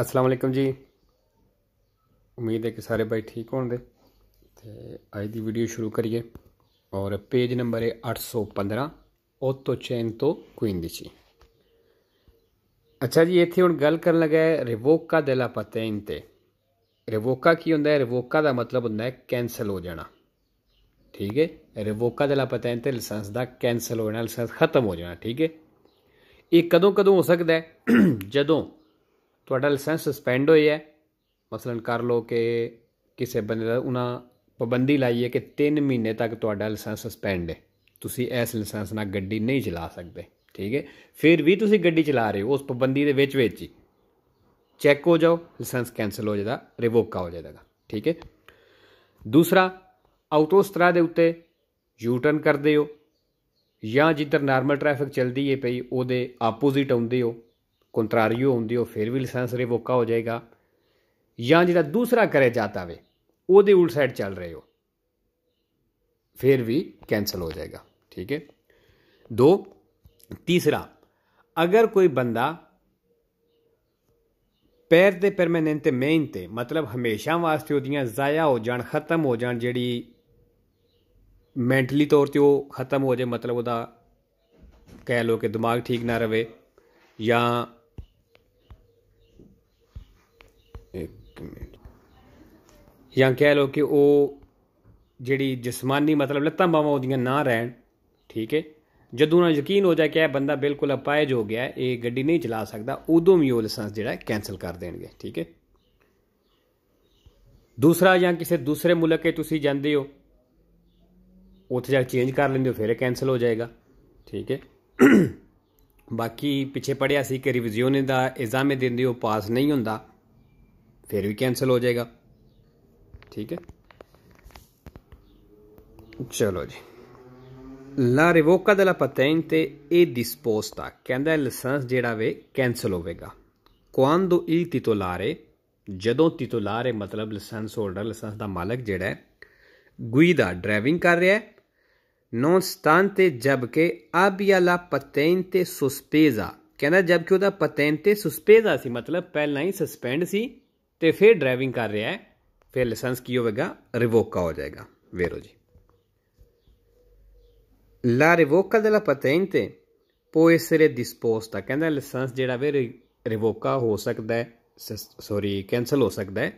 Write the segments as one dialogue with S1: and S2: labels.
S1: ਅਸਲਾਮ ਵਾਲੇਕਮ ਜੀ ਉਮੀਦ ਹੈ ਕਿ ਸਾਰੇ ਭਾਈ ਠੀਕ ਹੋਣਗੇ ਤੇ ਅੱਜ ਦੀ ਵੀਡੀਓ ਸ਼ੁਰੂ ਕਰੀਏ ਔਰ ਪੇਜ ਨੰਬਰ ਹੈ 815 ਓਤੋ ਚੈਨ ਤੋਂ ਕੁਇਨ ਦੀ ਸੀ ਅੱਛਾ ਜੀ ਇੱਥੇ ਹੁਣ ਗੱਲ ਕਰਨ ਲੱਗਾ ਹੈ ਰਿਵੋਕਾ ਦੇ ਲਾ ਪਤੇਨ ਤੇ ਰਿਵੋਕਾ ਕੀ ਹੁੰਦਾ ਹੈ ਰਿਵੋਕਾ ਦਾ ਮਤਲਬ ਹੁੰਦਾ ਹੈ ਕੈਨਸਲ ਹੋ ਜਾਣਾ ਠੀਕ ਹੈ ਰਿਵੋਕਾ ਦੇ ਲਾ ਪਤੇਨ ਤੇ ਲਾਇਸੈਂਸ ਦਾ ਕੈਨਸਲ ਹੋ ਜਾਣਾ ਲਾਇਸੈਂਸ ਖਤਮ ਹੋ ਜਾਣਾ ਠੀਕ ਹੈ ਇਹ ਕਦੋਂ ਕਦੋਂ ਹੋ ਸਕਦਾ ਹੈ ਜਦੋਂ ਤੁਹਾਡਾ ਲਾਇਸੈਂਸ ਸਸਪੈਂਡ ਹੋਇਆ ਮਸਲਨ ਕਰ ਲਓ ਕਿ ਕਿਸੇ ਬੰਦੇ ਦਾ ਉਹਨਾਂ ਪਾਬੰਦੀ ਲਾਈ ਹੈ ਕਿ 3 ਮਹੀਨੇ ਤੱਕ ਤੁਹਾਡਾ ਲਾਇਸੈਂਸ ਸਸਪੈਂਡ ਹੈ ਤੁਸੀਂ ਇਸ ਲਾਇਸੈਂਸ ਨਾਲ ਗੱਡੀ ਨਹੀਂ ਚਲਾ ਸਕਦੇ ਠੀਕ ਹੈ ਫਿਰ ਵੀ ਤੁਸੀਂ ਗੱਡੀ ਚਲਾ ਰਹੇ ਹੋ ਉਸ ਪਾਬੰਦੀ ਦੇ ਵਿੱਚ ਵਿੱਚ ਹੀ ਚੈੱਕ ਹੋ ਜਾਓ ਲਾਇਸੈਂਸ ਕੈਨਸਲ ਹੋ ਜਾਦਾ ਰਿਵੋਕਾ ਹੋ ਜਾਏਗਾ ਠੀਕ ਹੈ ਦੂਸਰਾ ਆਟੋਸਟਰਾ ਦੇ ਉੱਤੇ ਯੂ ਟਰਨ ਕਰਦੇ ਹੋ ਜਾਂ ਜਿੱਧਰ ਨਾਰਮਲ ਟ੍ਰੈਫਿਕ ਚੱਲਦੀ ਏ ਪਈ ਉਹਦੇ ਆਪੋਜ਼ਿਟ ਆਉਂਦੇ ਹੋ ਕੰਟਰਾਰੀਓ ਹੁੰਦੀ ਉਹ ਫਿਰ ਵੀ ਲਾਇਸੈਂਸ ਰਿਵੋਕਾ ਹੋ ਜਾਏਗਾ ਜਾਂ ਜਿਹੜਾ ਦੂਸਰਾ ਕਰੇ ਜਾਤਾ ਵੇ ਉਹਦੇ ਉਲਟ ਸਾਈਡ ਚੱਲ ਰਹੇ ਹੋ ਫਿਰ ਵੀ ਕੈਨਸਲ ਹੋ ਜਾਏਗਾ ਠੀਕ ਹੈ ਦੋ ਤੀਸਰਾ ਅਗਰ ਕੋਈ ਬੰਦਾ ਪੈਰ ਤੇ ਪਰਮਨੈਂਟ ਮੇਨ ਤੇ ਮਤਲਬ ਹਮੇਸ਼ਾ ਵਾਸਤੇ ਉਹਦੀਆਂ ਜ਼ਾਇਆ ਹੋ ਜਾਣ ਖਤਮ ਹੋ ਜਾਣ ਜਿਹੜੀ ਮੈਂਟਲੀ ਤੌਰ ਤੇ ਉਹ ਖਤਮ ਹੋ ਜਾਏ ਮਤਲਬ ਉਹਦਾ ਕਹਿ ਲੋ ਕਿ ਦਿਮਾਗ ਠੀਕ ਨਾ ਰਵੇ ਜਾਂ ਜਾਂ ਕਹਿ ਲਓ ਕਿ ਉਹ ਜਿਹੜੀ ਜਿਸਮਾਨੀ ਮਤਲਬ ਲੱਤਾਂ ਬਾਹਾਂ ਉਹਦੀਆਂ ਨਾ ਰਹਿਣ ਠੀਕ ਹੈ ਜਦੋਂ ਨਾ ਯਕੀਨ ਹੋ ਜਾਏ ਕਿ ਇਹ ਬੰਦਾ ਬਿਲਕੁਲ ਅਪਾਇਜ ਹੋ ਗਿਆ ਇਹ ਗੱਡੀ ਨਹੀਂ ਚਲਾ ਸਕਦਾ ਉਦੋਂ ਵੀ ਉਹ ਲਾਇਸੈਂਸ ਜਿਹੜਾ ਕੈਨਸਲ ਕਰ ਦੇਣਗੇ ਠੀਕ ਹੈ ਦੂਸਰਾ ਜਾਂ ਕਿਸੇ ਦੂਸਰੇ ਮੁਲਕ 'ਤੇ ਤੁਸੀਂ ਜਾਂਦੇ ਹੋ ਉੱਥੇ ਜਾ ਕੇ ਚੇਂਜ ਕਰ ਲੈਂਦੇ ਹੋ ਫਿਰ ਕੈਨਸਲ ਹੋ ਜਾਏਗਾ ਠੀਕ ਹੈ ਬਾਕੀ ਪਿੱਛੇ ਪੜਿਆ ਸੀ ਕਿ ਰਿਵਿਜ਼ਿਓਨ ਦਾ ਇਜ਼ਾਮੇ ਦੇਂਦੇ ਹੋ ਪਾਸ ਨਹੀਂ ਹੁੰਦਾ ਫਿਰ ਵੀ ਕੈਨਸਲ ਹੋ ਜਾਏਗਾ ਠੀਕ ਹੈ ਚਲੋ ਜੀ ਲਾ ਰਿਵੋਕਾ ਦੇ ਲਾ ਪਟੈਂਟੇ ਇਹ ਡਿਸਪੋਸਟਾ ਕਹਿੰਦਾ ਲਾਇਸੈਂਸ ਜਿਹੜਾ ਵੇ ਕੈਨਸਲ ਹੋਵੇਗਾ ਕੁਆਂਦੋ ਇਲ ਟਿਟੋਲਾਰੇ ਜਦੋਂ ਟਿਟੋਲਾਰੇ ਮਤਲਬ ਲਾਇਸੈਂਸ ਹੋਲਡਰ ਲਾਇਸੈਂਸ ਦਾ ਮਾਲਕ ਜਿਹੜਾ ਹੈ ਗੁਈਦਾ ਡਰਾਈਵਿੰਗ ਕਰ ਰਿਹਾ ਹੈ ਨੋਨ ਸਟਾਂਤੇ ਜਬਕਿ ਆਬਿਆਲਾ ਪਟੈਂਟੇ ਸਸਪੇਜ਼ਾ ਕਹਿੰਦਾ ਜਬਕਿ ਉਹਦਾ ਪਟੈਂਟੇ ਸਸਪੇਜ਼ਾ ਸੀ ਮਤਲਬ ਪਹਿਲਾਂ ਹੀ ਸਸਪੈਂਡ ਸੀ ਤੇ ਫਿਰ ਡਰਾਈਵਿੰਗ ਕਰ ਰਿਹਾ ਹੈ ਫਿਰ ਲਾਇਸੈਂਸ ਕੀ ਹੋਵੇਗਾ ਰਿਵੋਕਾ ਹੋ ਜਾਏਗਾ ਵੇਰੋ ਜੀ ਲਾ ਰਿਵੋਕਾ ਦੇ ਲਾ ਪਟੈਂਟੇ ਪੋਏ ਸਰੇ ਡਿਸਪੋਸਟਾ ਕਹਿੰਦਾ ਲਾਇਸੈਂਸ ਜਿਹੜਾ ਵੇ ਰਿਵੋਕਾ ਹੋ ਸਕਦਾ ਹੈ ਸੌਰੀ ਕੈਨਸਲ ਹੋ ਸਕਦਾ ਹੈ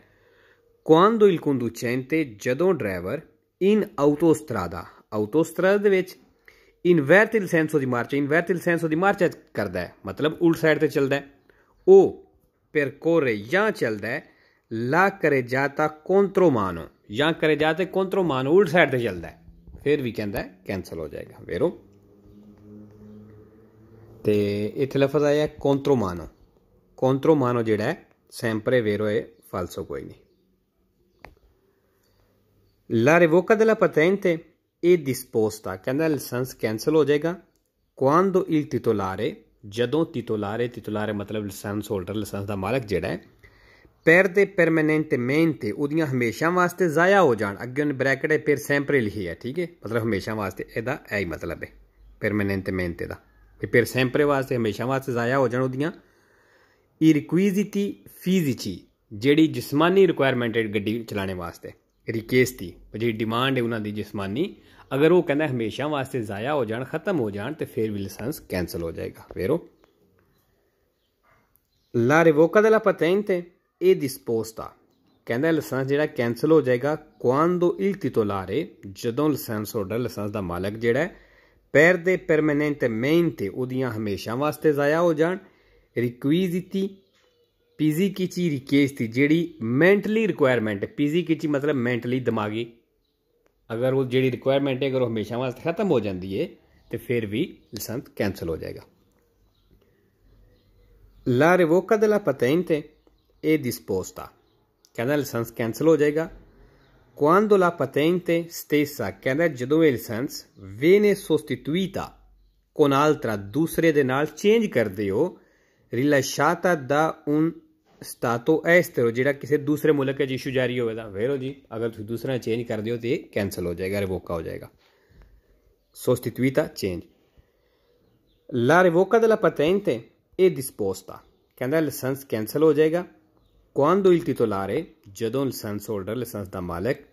S1: ਕੁਆਂਡੋ ਇਲ ਕੰਡੂਚੈਂਟੇ ਜਦੋਂ ਡਰਾਈਵਰ ਇਨ ਆਟੋਸਟਰਾਦਾ ਆਟੋਸਟਰਾਦਾ ਦੇ ਵਿੱਚ ਇਨਵਰਟ ਲਾਇਸੈਂਸ ਸੈਂਸੋ ਦੀ ਮਾਰਚ ਇਨਵਰਟ ਲਾਇਸੈਂਸ ਸੈਂਸੋ ਦੀ ਮਾਰਚ ਕਰਦਾ ਹੈ ਮਤਲਬ ਉਲਟ ਸਾਈਡ ਤੇ ਚੱਲਦਾ ਹੈ ਉਹ ਪਰ ਕੋਰੇ ਜਾਂ ਚੱਲਦਾ ਹੈ ਲਾ ਕਰੇ ਜਾਤਾ ਕੋਂਤਰੋ ਮਾਨੋ ਜਾਂ ਕਰੇ ਜਾਤੇ ਕੋਂਤਰੋ ਮਾਨੋ ਉਲਟ ਸਾਈਡ ਤੇ ਚੱਲਦਾ ਹੈ ਫਿਰ ਵੀ ਕਹਿੰਦਾ ਕੈਨਸਲ ਹੋ ਜਾਏਗਾ ਵੇਰੋ ਤੇ ਇੱਥੇ ਲਫ਼ਜ਼ ਆਇਆ ਕੋਂਤਰੋ ਮਾਨੋ ਕੋਂਤਰੋ ਮਾਨੋ ਜਿਹੜਾ ਹੈ ਸੈਂਪਰੇ ਵੇਰੋ ਹੈ ਫਾਲਸੋ ਕੋਈ ਨਹੀਂ ਲਾ ਰਿਵੋਕਾ della patente ਇਹ ਡਿਸਪੋਸਤਾ ਕਹਿੰਦਾ ਲਾਇਸੈਂਸ ਕੈਨਸਲ ਹੋ ਜਾਏਗਾ quando ਇਲ ਟਿਟੋਲਾਰੇ ਜਦੋਂ ਟਿਟੋਲਾਰੇ ਟਿਟੋਲਾਰੇ ਮਤਲਬ ਲਾਇਸੈਂਸ ਹੋਲਡਰ ਲਾਇਸੈਂਸ ਦਾ ਮਾਲਕ ਜਿਹੜਾ ਹੈ ਪਰਦੇ ਪਰਮਨੈਂਟਮੈਂਟ ਉਹਦੀਆਂ ਹਮੇਸ਼ਾ ਵਾਸਤੇ ਜ਼ਾਇਆ ਹੋ ਜਾਣ ਅੱਗੇ ਉਹਨੇ ਬ੍ਰੈਕਟ ਹੈ ਫਿਰ ਸੈਂਪਰੇ ਲਿਖੀ ਹੈ ਠੀਕ ਹੈ ਮਤਲਬ ਹਮੇਸ਼ਾ ਵਾਸਤੇ ਇਹਦਾ ਇਹ ਹੀ ਮਤਲਬ ਹੈ ਪਰਮਨੈਂਟਮੈਂਟ ਦਾ ਕਿ ਫਿਰ ਸੈਂਪਰੇ ਵਾਸਤੇ ਹਮੇਸ਼ਾ ਵਾਸਤੇ ਜ਼ਾਇਆ ਹੋ ਜਾਣ ਉਹਦੀਆਂ ਰਿਕੁਇਜ਼ਿਟੀ ਫੀਜ਼ਿਚੀ ਜਿਹੜੀ ਜਿਸਮਾਨੀ ਰਿਕੁਆਇਰਮੈਂਟ ਹੈ ਗੱਡੀ ਚਲਾਉਣ ਵਾਸਤੇ ਰਿਕੇਸ ਜਿਹੜੀ ਡਿਮਾਂਡ ਹੈ ਉਹਨਾਂ ਦੀ ਜਿਸਮਾਨੀ ਅਗਰ ਉਹ ਕਹਿੰਦਾ ਹਮੇਸ਼ਾ ਵਾਸਤੇ ਜ਼ਾਇਆ ਹੋ ਜਾਣ ਖਤਮ ਹੋ ਜਾਣ ਤੇ ਫਿਰ ਵੀ ਲਾਇਸੈਂਸ ਕੈਨਸਲ ਹੋ ਜਾਏਗਾ ਫਿਰ ਉਹ ਲਾ ਰਿਵੋਕਾ ਦੇ ਲਾ ਹੈ e disposta ਕਹਿੰਦਾ ਲਾਇਸੈਂਸ ਜਿਹੜਾ ਕੈਨਸਲ ਹੋ ਜਾਏਗਾ ਕੁਆਂਦੋ ਇਲ ਟਿਟੋਲਾਰੇ ਜਦੋਂ ਲਾਇਸੈਂਸ ਹੋਲਡਰ ਲਾਇਸੈਂਸ ਦਾ ਮਾਲਕ ਜਿਹੜਾ ਪੈਰ ਦੇ ਪਰਮਨੈਂਟ ਮੇਨ ਤੇ ਉਹਦੀਆਂ ਹਮੇਸ਼ਾ ਵਾਸਤੇ ਜ਼ਾਇਆ ਹੋ ਜਾਣ ਰਿਕੁਇਜ਼ਿਟੀ ਪੀਜ਼ੀ ਕੀਚੀ ਰਿਕੁਐਸਟ ਦੀ ਜਿਹੜੀ ਮੈਂਟਲੀ ਰਿਕੁਆਇਰਮੈਂਟ ਪੀਜ਼ੀ ਕੀਚੀ ਮਤਲਬ ਮੈਂਟਲੀ ਦਿਮਾਗੀ ਅਗਰ ਉਹ ਜਿਹੜੀ ਰਿਕੁਆਇਰਮੈਂਟ ਹੈ ਅਗਰ ਉਹ ਹਮੇਸ਼ਾ ਵਾਸਤੇ ਖਤਮ ਹੋ ਜਾਂਦੀ ਹੈ ਤੇ ਫਿਰ ਵੀ ਲਾਇਸੈਂਸ ਕੈਨਸਲ ਹੋ ਜਾਏਗਾ ਲਾ ਰਿਵੋਕਾ ਦੇ ਲਾ ਪਤੈਂਟ e disposta. Canal Sans cancel ho जाएगा quando la patente stessa Canal Jadwell Sans viene sostituita con altra dusre denal change ਕਰਦੇ ਹੋ rilasciata da un stato estero ਜਿਹੜਾ ਕਿਸੇ ਦੂਸਰੇ ਮੁਲਕ ਵਿੱਚ ਇਸ਼ੂ ਜਾਰੀ ਹੋਵੇ da, vero ਜੀ ਅਗਰ ਤੁਸੀਂ ਦੂਸਰਾ ਚੇਂਜ ਕਰਦੇ ਹੋ ਤੇ ਕੈਨਸਲ ਹੋ ਜਾਏਗਾ ਰਿਵੋਕਾ ਹੋ ਜਾਏਗਾ sostituita change la revoca della patente è disposta Canal Sans cancel ho ਜਾਏਗਾ quando il titolare, Jadon Sansolder, nel senso da Malek,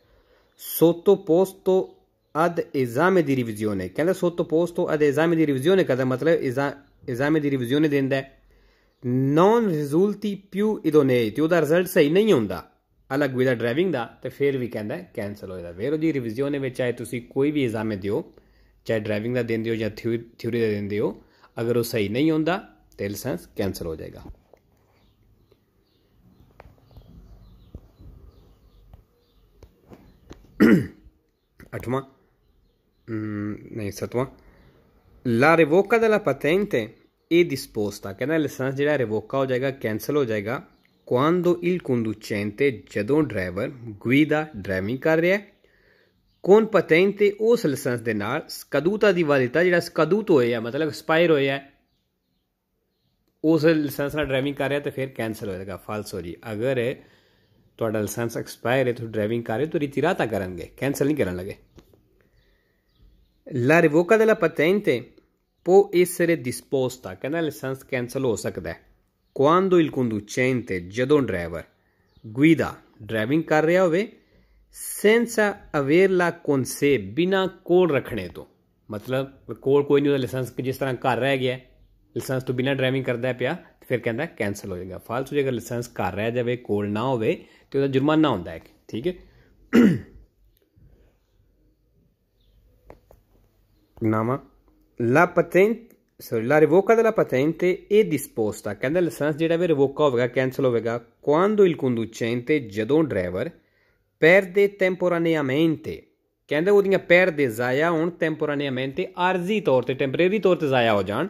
S1: sottoposto ad esame di revisione, che è sottoposto ad esame di revisione, che मतलब esa, esame di revisione दिंदा है non risulti più idonei, ti ਉਹਦਾ result ਸਹੀ ਨਹੀਂ ਹੁੰਦਾ ਅਲੱਗ ਵੀ ਦਾ driving ਦਾ ਤੇ ਫਿਰ ਵੀ ਕਹਿੰਦਾ ਕੈਨਸਲ ਹੋ ਜਾਂਦਾ ਵੇਰੋ ਜੀ ਰਿਵੀਜ਼ਨ ਵਿੱਚ ਚਾਹੇ ਤੁਸੀਂ ਕੋਈ ਵੀ ਐਗਜ਼ਾਮ ਦਿਓ ਚਾਹੇ ਡਰਾਈਵਿੰਗ ਦਾ ਦਿੰਦੇ ਹੋ ਜਾਂ ਥਿਊਰੀ ਦਾ ਦਿੰਦੇ ਹੋ ਅਗਰ ਉਹ ਸਹੀ ਨਹੀਂ ਹੁੰਦਾ ਤੇ ਲਾਇਸੈਂਸ ਕੈਨਸਲ ਹੋ ਜਾਏਗਾ Atma, ਨਹੀਂ ਸਤਵਾਂ ਲਾ ਰਿਵੋਕਾ ਦਾ ਲਾ ਪਤੈਂਤੇ ਇਹ ਡਿਸਪੋਸਟਾ ਕਹਿੰਦਾ ਲਾਇਸੈਂਸ ਜਿਹੜਾ ਰਿਵੋਕਾ ਹੋ ਜਾਏਗਾ ਕੈਨਸਲ ਹੋ ਜਾਏਗਾ ਕੁਆਂਦੋ ਇਲ ਕੰਡੂਚੈਂਤੇ ਜਦੋਂ ਡਰਾਈਵਰ ਗੁਈ ਦਾ ਡਰਾਈਵਿੰਗ ਕਰ ਰਿਹਾ ਹੈ ਕੋਨ ਪਤੈਂਤੇ ਉਸ ਲਾਇਸੈਂਸ ਦੇ ਨਾਲ ਸਕਦੂਤਾ ਦੀ ਵਾਲਿਤਾ ਜਿਹੜਾ ਸਕਦੂਤ ਹੋਇਆ ਮਤਲਬ ਐਕਸਪਾਇਰ ਹੋਇਆ ਉਸ ਲਾਇਸੈਂਸ ਨਾਲ ਡਰਾਈਵਿੰਗ ਕਰ ਰਿਹਾ ਤੇ ਫਿਰ ਕੈਨਸਲ ਹੋਏਗਾ ਫਾਲਸ ਹੋ ਜੀ ਅਗਰ ਤੁਹਾਡਾ ਲਾਇਸੈਂਸ ਐਕਸਪਾਇਰ ਹੈ ਤੁਸੀਂ ਡਰਾਈਵਿੰਗ ਕਰ ਰਹੇ ਹੋ ਤੁਸੀਂ ਰਿਤਿਰਾਤਾ ਕਰਨਗੇ ਕੈਨਸਲ ਨਹੀਂ ਕਰਨ ਲਗੇ ਲਾ ਰਿਵੋਕਾ ਦੇ ਲਾ ਪਟੈਂਟੇ ਪੋ ਇਸਰੇ disposta ਕਹਿੰਦਾ ਲਾਇਸੈਂਸ ਕੈਨਸਲ ਹੋ ਸਕਦਾ ਹੈ ਕੁਆਂਦੋ ਇਲ ਕੰਡੂਚੈਂਟੇ ਜਦੋਂ ਡਰਾਈਵਰ ਗੁਇਦਾ ਡਰਾਈਵਿੰਗ ਕਰ ਰਿਹਾ ਹੋਵੇ ਸੈਂਸਾ ਅਵੇਅਰ ਲਾ ਕੋਨਸੇ ਬਿਨਾ ਕੋਲ ਰੱਖਣੇ ਤੋਂ ਮਤਲਬ ਕੋਲ ਕੋਈ ਨਹੀਂ ਉਹਦਾ ਲਾਇਸੈਂਸ ਜਿਸ ਤਰ੍ਹਾਂ ਘਰ ਰਹਿ ਗਿਆ ਲਾਇਸੈਂਸ ਤੋਂ ਬਿਨਾ ਡਰਾਈਵਿੰਗ ਕਰਦਾ ਪਿਆ ਫਿਰ ਕਹਿੰਦਾ ਕੈਨਸਲ ਹੋ ਜਾਏਗਾ ਹੋ ਜੇਕਰ ਲਾਇਸੈਂਸ ਘਰ ਰਹਿ ਜਾਵੇ ਕੋਲ ਨਾ ਹੋਵੇ ਤੇ ਉਹਦਾ ਜੁਰਮਾਨਾ ਹੁੰਦਾ ਹੈ ਠੀਕ ਹੈ ਨਾਮਾ ਲਾ ਪਟੈਂਟ ਸੋਰੀ ਲਾ ਰਿਵੋਕਾ della patente ਇਹ ਡਿਸਪੋਸਟਾ ਕਹਿੰਦਾ ਲਾਇਸੈਂਸ ਜਿਹੜਾ ਵੀ ਰਿਵੋਕਾ ਹੋਵੇਗਾ ਕੈਨਸਲ ਹੋਵੇਗਾ quando ਇਲ conducente ਜਦੋਂ ਡਰਾਈਵਰ ਪੈਰ ਦੇ temporaneamente ਕਹਿੰਦਾ ਉਹਦੀਆਂ ਪੈਰ ਦੇ ਜ਼ਾਇਆ ਹੋਣ ਟੈਂਪੋਰਾਨੀਅਮੈਂਟ ਆਰਜ਼ੀ ਤੌਰ ਤੇ ਟੈਂਪਰੇਰੀ ਤੌਰ ਤੇ ਜ਼ਾਇਆ ਹੋ ਜਾਣ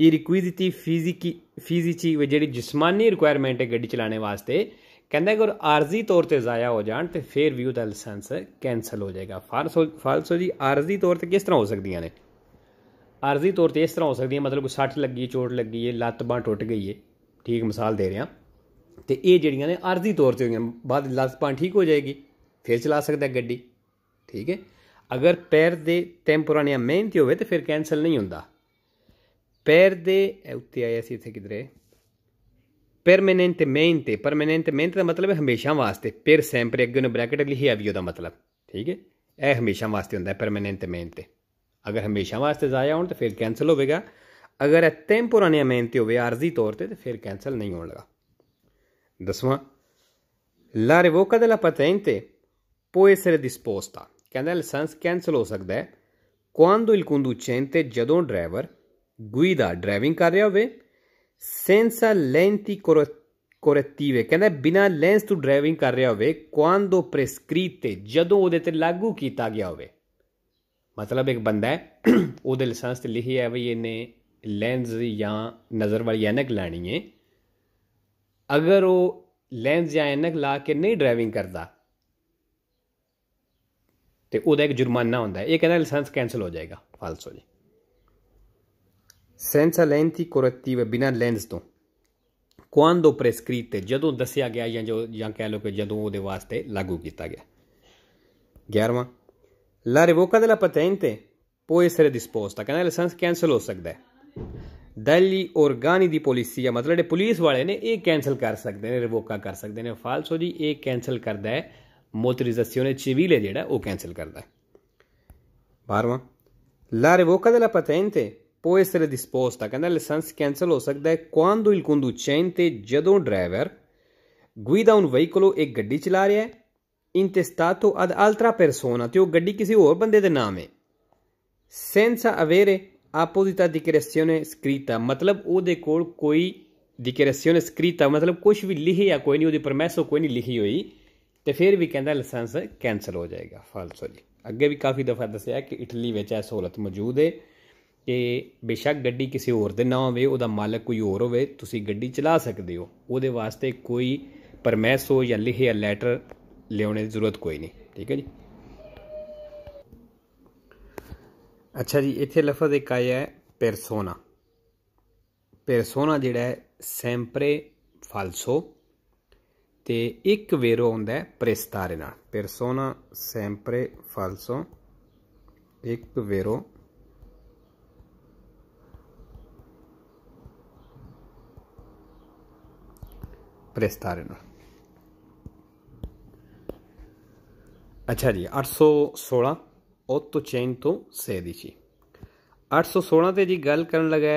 S1: ਇਹ ਰਿਕੁਇਜ਼ਿਟੀ ਫਿਜ਼ਿਕੀ ਫਿਜ਼ਿਕੀ ਜਿਹੜੀ ਜਿਸਮਾਨੀ ਰਿਕੁਆਇਰਮੈਂਟ ਹੈ ਗੱਡੀ ਚਲਾਣੇ ਵਾਸਤੇ ਕਹਿੰਦਾ ਉਹ ਆਰਜ਼ੀ ਤੌਰ ਤੇ ਜ਼ਾਇਆ ਹੋ ਜਾਣ ਤੇ ਫੇਰ ਵੀ ਉਹਦਾ ਲਾਇਸੈਂਸ ਕੈਨਸਲ ਹੋ ਜਾਏਗਾ ਫਾਲਸੋ ਫਾਲਸੋ ਜੀ ਆਰਜ਼ੀ ਤੌਰ ਤੇ ਕਿਸ ਤਰ੍ਹਾਂ ਹੋ ਸਕਦੀਆਂ ਨੇ ਆਰਜ਼ੀ ਤੌਰ ਤੇ ਇਸ ਤਰ੍ਹਾਂ ਹੋ ਸਕਦੀ ਹੈ ਮਤਲਬ ਕੋ ਸੱਟ ਲੱਗੀ ਚੋਟ ਲੱਗੀ ਹੈ ਲੱਤ ਬਾਹ ਟੁੱਟ ਗਈ ਹੈ ਠੀਕ ਮਿਸਾਲ ਦੇ ਰਿਹਾ ਤੇ ਇਹ ਜਿਹੜੀਆਂ ਨੇ ਆਰਜ਼ੀ ਤੌਰ ਤੇ ਹੋਈਆਂ ਬਾਅਦ ਲੱਤ ਬਾਹ ਠੀਕ ਹੋ ਜਾਏਗੀ ਫੇਰ ਚਲਾ ਸਕਦਾ ਗੱਡੀ ਠੀਕ ਹੈ ਅਗਰ ਪੈਰ ਦੇ ਟੈਂਪੋਰਾਨੀਆ ਮੇਨ ਹੋਵੇ ਤੇ ਫਿਰ ਕੈਨਸਲ ਨਹੀਂ ਹੁੰਦਾ ਪੈਰ ਦੇ ਉੱਤੇ ਆਇਆ ਸੀ ਇੱਥੇ ਕਿਧਰੇ ਪਰਮਨੈਂਟਮੈਂਟ ਪਰਮਨੈਂਟਮੈਂਟ ਦਾ ਮਤਲਬ ਹੈ ਹਮੇਸ਼ਾ ਵਾਸਤੇ ਪਰ ਸੈਂਪਰ ਅੱਗੇ ਨੂੰ ਬ੍ਰੈਕਟ ਲਿਖੀ ਆਵੀ ਉਹਦਾ ਮਤਲਬ ਠੀਕ ਹੈ ਇਹ ਹਮੇਸ਼ਾ ਵਾਸਤੇ ਹੁੰਦਾ ਹੈ ਪਰਮਨੈਂਟਮੈਂਟ ਅਗਰ ਹਮੇਸ਼ਾ ਵਾਸਤੇ ਜ਼ਾਇਆ ਹੋਣ ਤਾਂ ਫਿਰ ਕੈਨਸਲ ਹੋਵੇਗਾ ਅਗਰ ਇਹ ਟੈਂਪੋਰਾਨੀਅਮੈਂਟ ਹੋਵੇ ਆਰਜ਼ੀ ਤੌਰ ਤੇ ਤਾਂ ਫਿਰ ਕੈਨਸਲ ਨਹੀਂ ਹੋਣ ਲਗਾ ਦਸਵਾਂ ਲਾ ਰਿਵੋਕਾ della patente ਪੋਏ ਸਰ disposta ਕਹਿੰਦਾ ਲਾਇਸੈਂਸ ਕੈਨਸਲ ਹੋ ਸਕਦਾ ਹੈ ਕੁਆਂਦੋ ਇਲ ਚੈਂਤੇ ਜਦੋਂ ਡਰਾਈਵਰ ਗੁਈਦਾ ਡਰਾਈਵਿੰਗ ਕਰ ਰਿਹਾ ਹੋਵੇ senza lenti correttive ਕਹਿੰਦਾ ਬਿਨਾ ਲੈਂਸ ਤੋਂ ਡਰਾਈਵਿੰਗ ਕਰ ਰਿਹਾ ਹੋਵੇ ਕੁਆਂਦੋ ਪ੍ਰੈਸਕ੍ਰਿਤੇ ਜਦੋਂ ਉਹਦੇ ਤੇ ਲਾਗੂ ਕੀਤਾ ਗਿਆ ਹੋਵੇ ਮਤਲਬ ਇੱਕ ਬੰਦਾ ਹੈ ਉਹਦੇ ਲਾਇਸੈਂਸ ਤੇ ਲਿਖਿਆ ਹੈ ਵੀ ਇਹਨੇ ਲੈਂਸ ਜਾਂ ਨਜ਼ਰ ਵਾਲੀ ਐਨਕ ਲੈਣੀ ਹੈ ਅਗਰ ਉਹ ਲੈਂਸ ਜਾਂ ਐਨਕ ਲਾ ਕੇ ਨਹੀਂ ਡਰਾਈਵਿੰਗ ਕਰਦਾ ਤੇ ਉਹਦਾ ਇੱਕ ਜੁਰਮਾਨਾ ਹੁੰਦਾ ਇਹ ਕਹਿੰਦਾ ਲਾਇਸੈਂਸ ਕੈਨਸਲ ਹੋ ਜਾਏਗਾ ਫਾਲਸ ਹੋ senza lenti correttive bina lens ਤੋਂ ਕੁਆਂਦੋ ਪ੍ਰੈਸਕ੍ਰਿਪਟ ਜਦੋਂ ਦੱਸਿਆ ਗਿਆ ਜਾਂ ਜੋ ਜਾਂ ਕਹਿ ਲਓ ਕਿ ਜਦੋਂ ਉਹਦੇ ਵਾਸਤੇ ਲਾਗੂ ਕੀਤਾ ਗਿਆ 11ਵਾਂ ਲਾ ਰਿਵੋਕਾ della patente può essere disposta ਕਹਿੰਦਾ ਲਾਇਸੈਂਸ ਕੈਨਸਲ ਹੋ ਸਕਦਾ ਹੈ ਦਿੱਲੀ ਔਰਗਾਨੀ ਦੀ ਪਾਲਿਸੀ ਆ ਮਤਲਬ ਜਿਹੜੇ ਪੁਲਿਸ ਵਾਲੇ ਨੇ ਇਹ ਕੈਨਸਲ ਕਰ ਸਕਦੇ ਨੇ ਰਿਵੋਕਾ ਕਰ ਸਕਦੇ ਨੇ ਫਾਲਸੋ ਜੀ ਇਹ ਕੈਨਸਲ ਕਰਦਾ ਹੈ ਮੋਟਰੀਜ਼ਾਸੀਓਨ ਸਿਵਿਲੇ ਜਿਹੜਾ ਉਹ ਕੈਨਸਲ ਕਰਦਾ ਹੈ 12ਵਾਂ ਲਾ ਰਿਵੋਕਾ della patente può essere disposta, a cancellare senso cancel ho ਸਕਦਾ ਹੈ quando il conducente ਜਦੋਂ driver guida un veicolo e ਗੱਡੀ ਚਲਾ ਰਿਹਾ ਹੈ intestato ad altra persona ਤੇ ਉਹ ਗੱਡੀ ਕਿਸੇ ਹੋਰ ਬੰਦੇ ਦੇ ਨਾਮ ਹੈ senza avere apposita dichiarazione scritta ਮਤਲਬ ਉਹਦੇ ਕੋਲ ਕੋਈ dichiarazione scritta ਮਤਲਬ ਕੁਝ ਵੀ ਲਿਖਿਆ ਕੋਈ ਨਹੀਂ ਉਹਦੀ ਪਰਮਿਸੋ ਕੋਈ ਨਹੀਂ ਲਿਖੀ ਹੋਈ ਤੇ ਫਿਰ ਵੀ ਕਹਿੰਦਾ ਲਾਇਸੈਂਸ ਕੈਨਸਲ ਹੋ ਜਾਏਗਾ ਫਾਲਸੋ ਜੀ ਅੱਗੇ ਵੀ ਕਾਫੀ ਦਫਾ ਦੱਸਿਆ ਕਿ ਇਟਲੀ ਵਿੱਚ ਇਹ ਸਹੂਲਤ ਮੌਜੂਦ ਹੈ ਕਿ ਬੇਸ਼ੱਕ ਗੱਡੀ ਕਿਸੇ ਹੋਰ ਦੇ ਨਾਂ ਹੋਵੇ ਉਹਦਾ ਮਾਲਕ ਕੋਈ ਹੋਰ ਹੋਵੇ ਤੁਸੀਂ ਗੱਡੀ ਚਲਾ ਸਕਦੇ ਹੋ ਉਹਦੇ ਵਾਸਤੇ ਕੋਈ ਪਰਮਿਸ ਹੋ ਜਾਂ ਲਿਖਿਆ ਲੈਟਰ ਲਿਆਉਣੇ ਦੀ ਜ਼ਰੂਰਤ ਕੋਈ ਨਹੀਂ ਠੀਕ ਹੈ ਜੀ ਅੱਛਾ ਜੀ ਇੱਥੇ ਲਫ਼ਜ਼ ਇੱਕ ਆਇਆ ਹੈ ਪਰਸੋਨਾ ਪਰਸੋਨਾ ਜਿਹੜਾ ਹੈ ਸੈਂਪਰੇ ਫਾਲਸੋ ਤੇ ਇੱਕ ਵੇਰੋ ਹੁੰਦਾ ਹੈ ਪ੍ਰਿਸਤਾਰੇ ਨਾਲ ਪਰਸੋਨਾ ਸੈਂਪਰੇ ਫਾਲਸੋ ਇੱਕ ਵੇਰੋ ਪ੍ਰਸਤਾਰਨ ਅੱਛਾ ਜੀ 816 ਉਹ ਤੋਂ ਚੇਨ ਤੋਂ ਸੇ ਦੀ ਜੀ 816 ਤੇ ਜੀ ਗੱਲ ਕਰਨ ਲੱਗਾ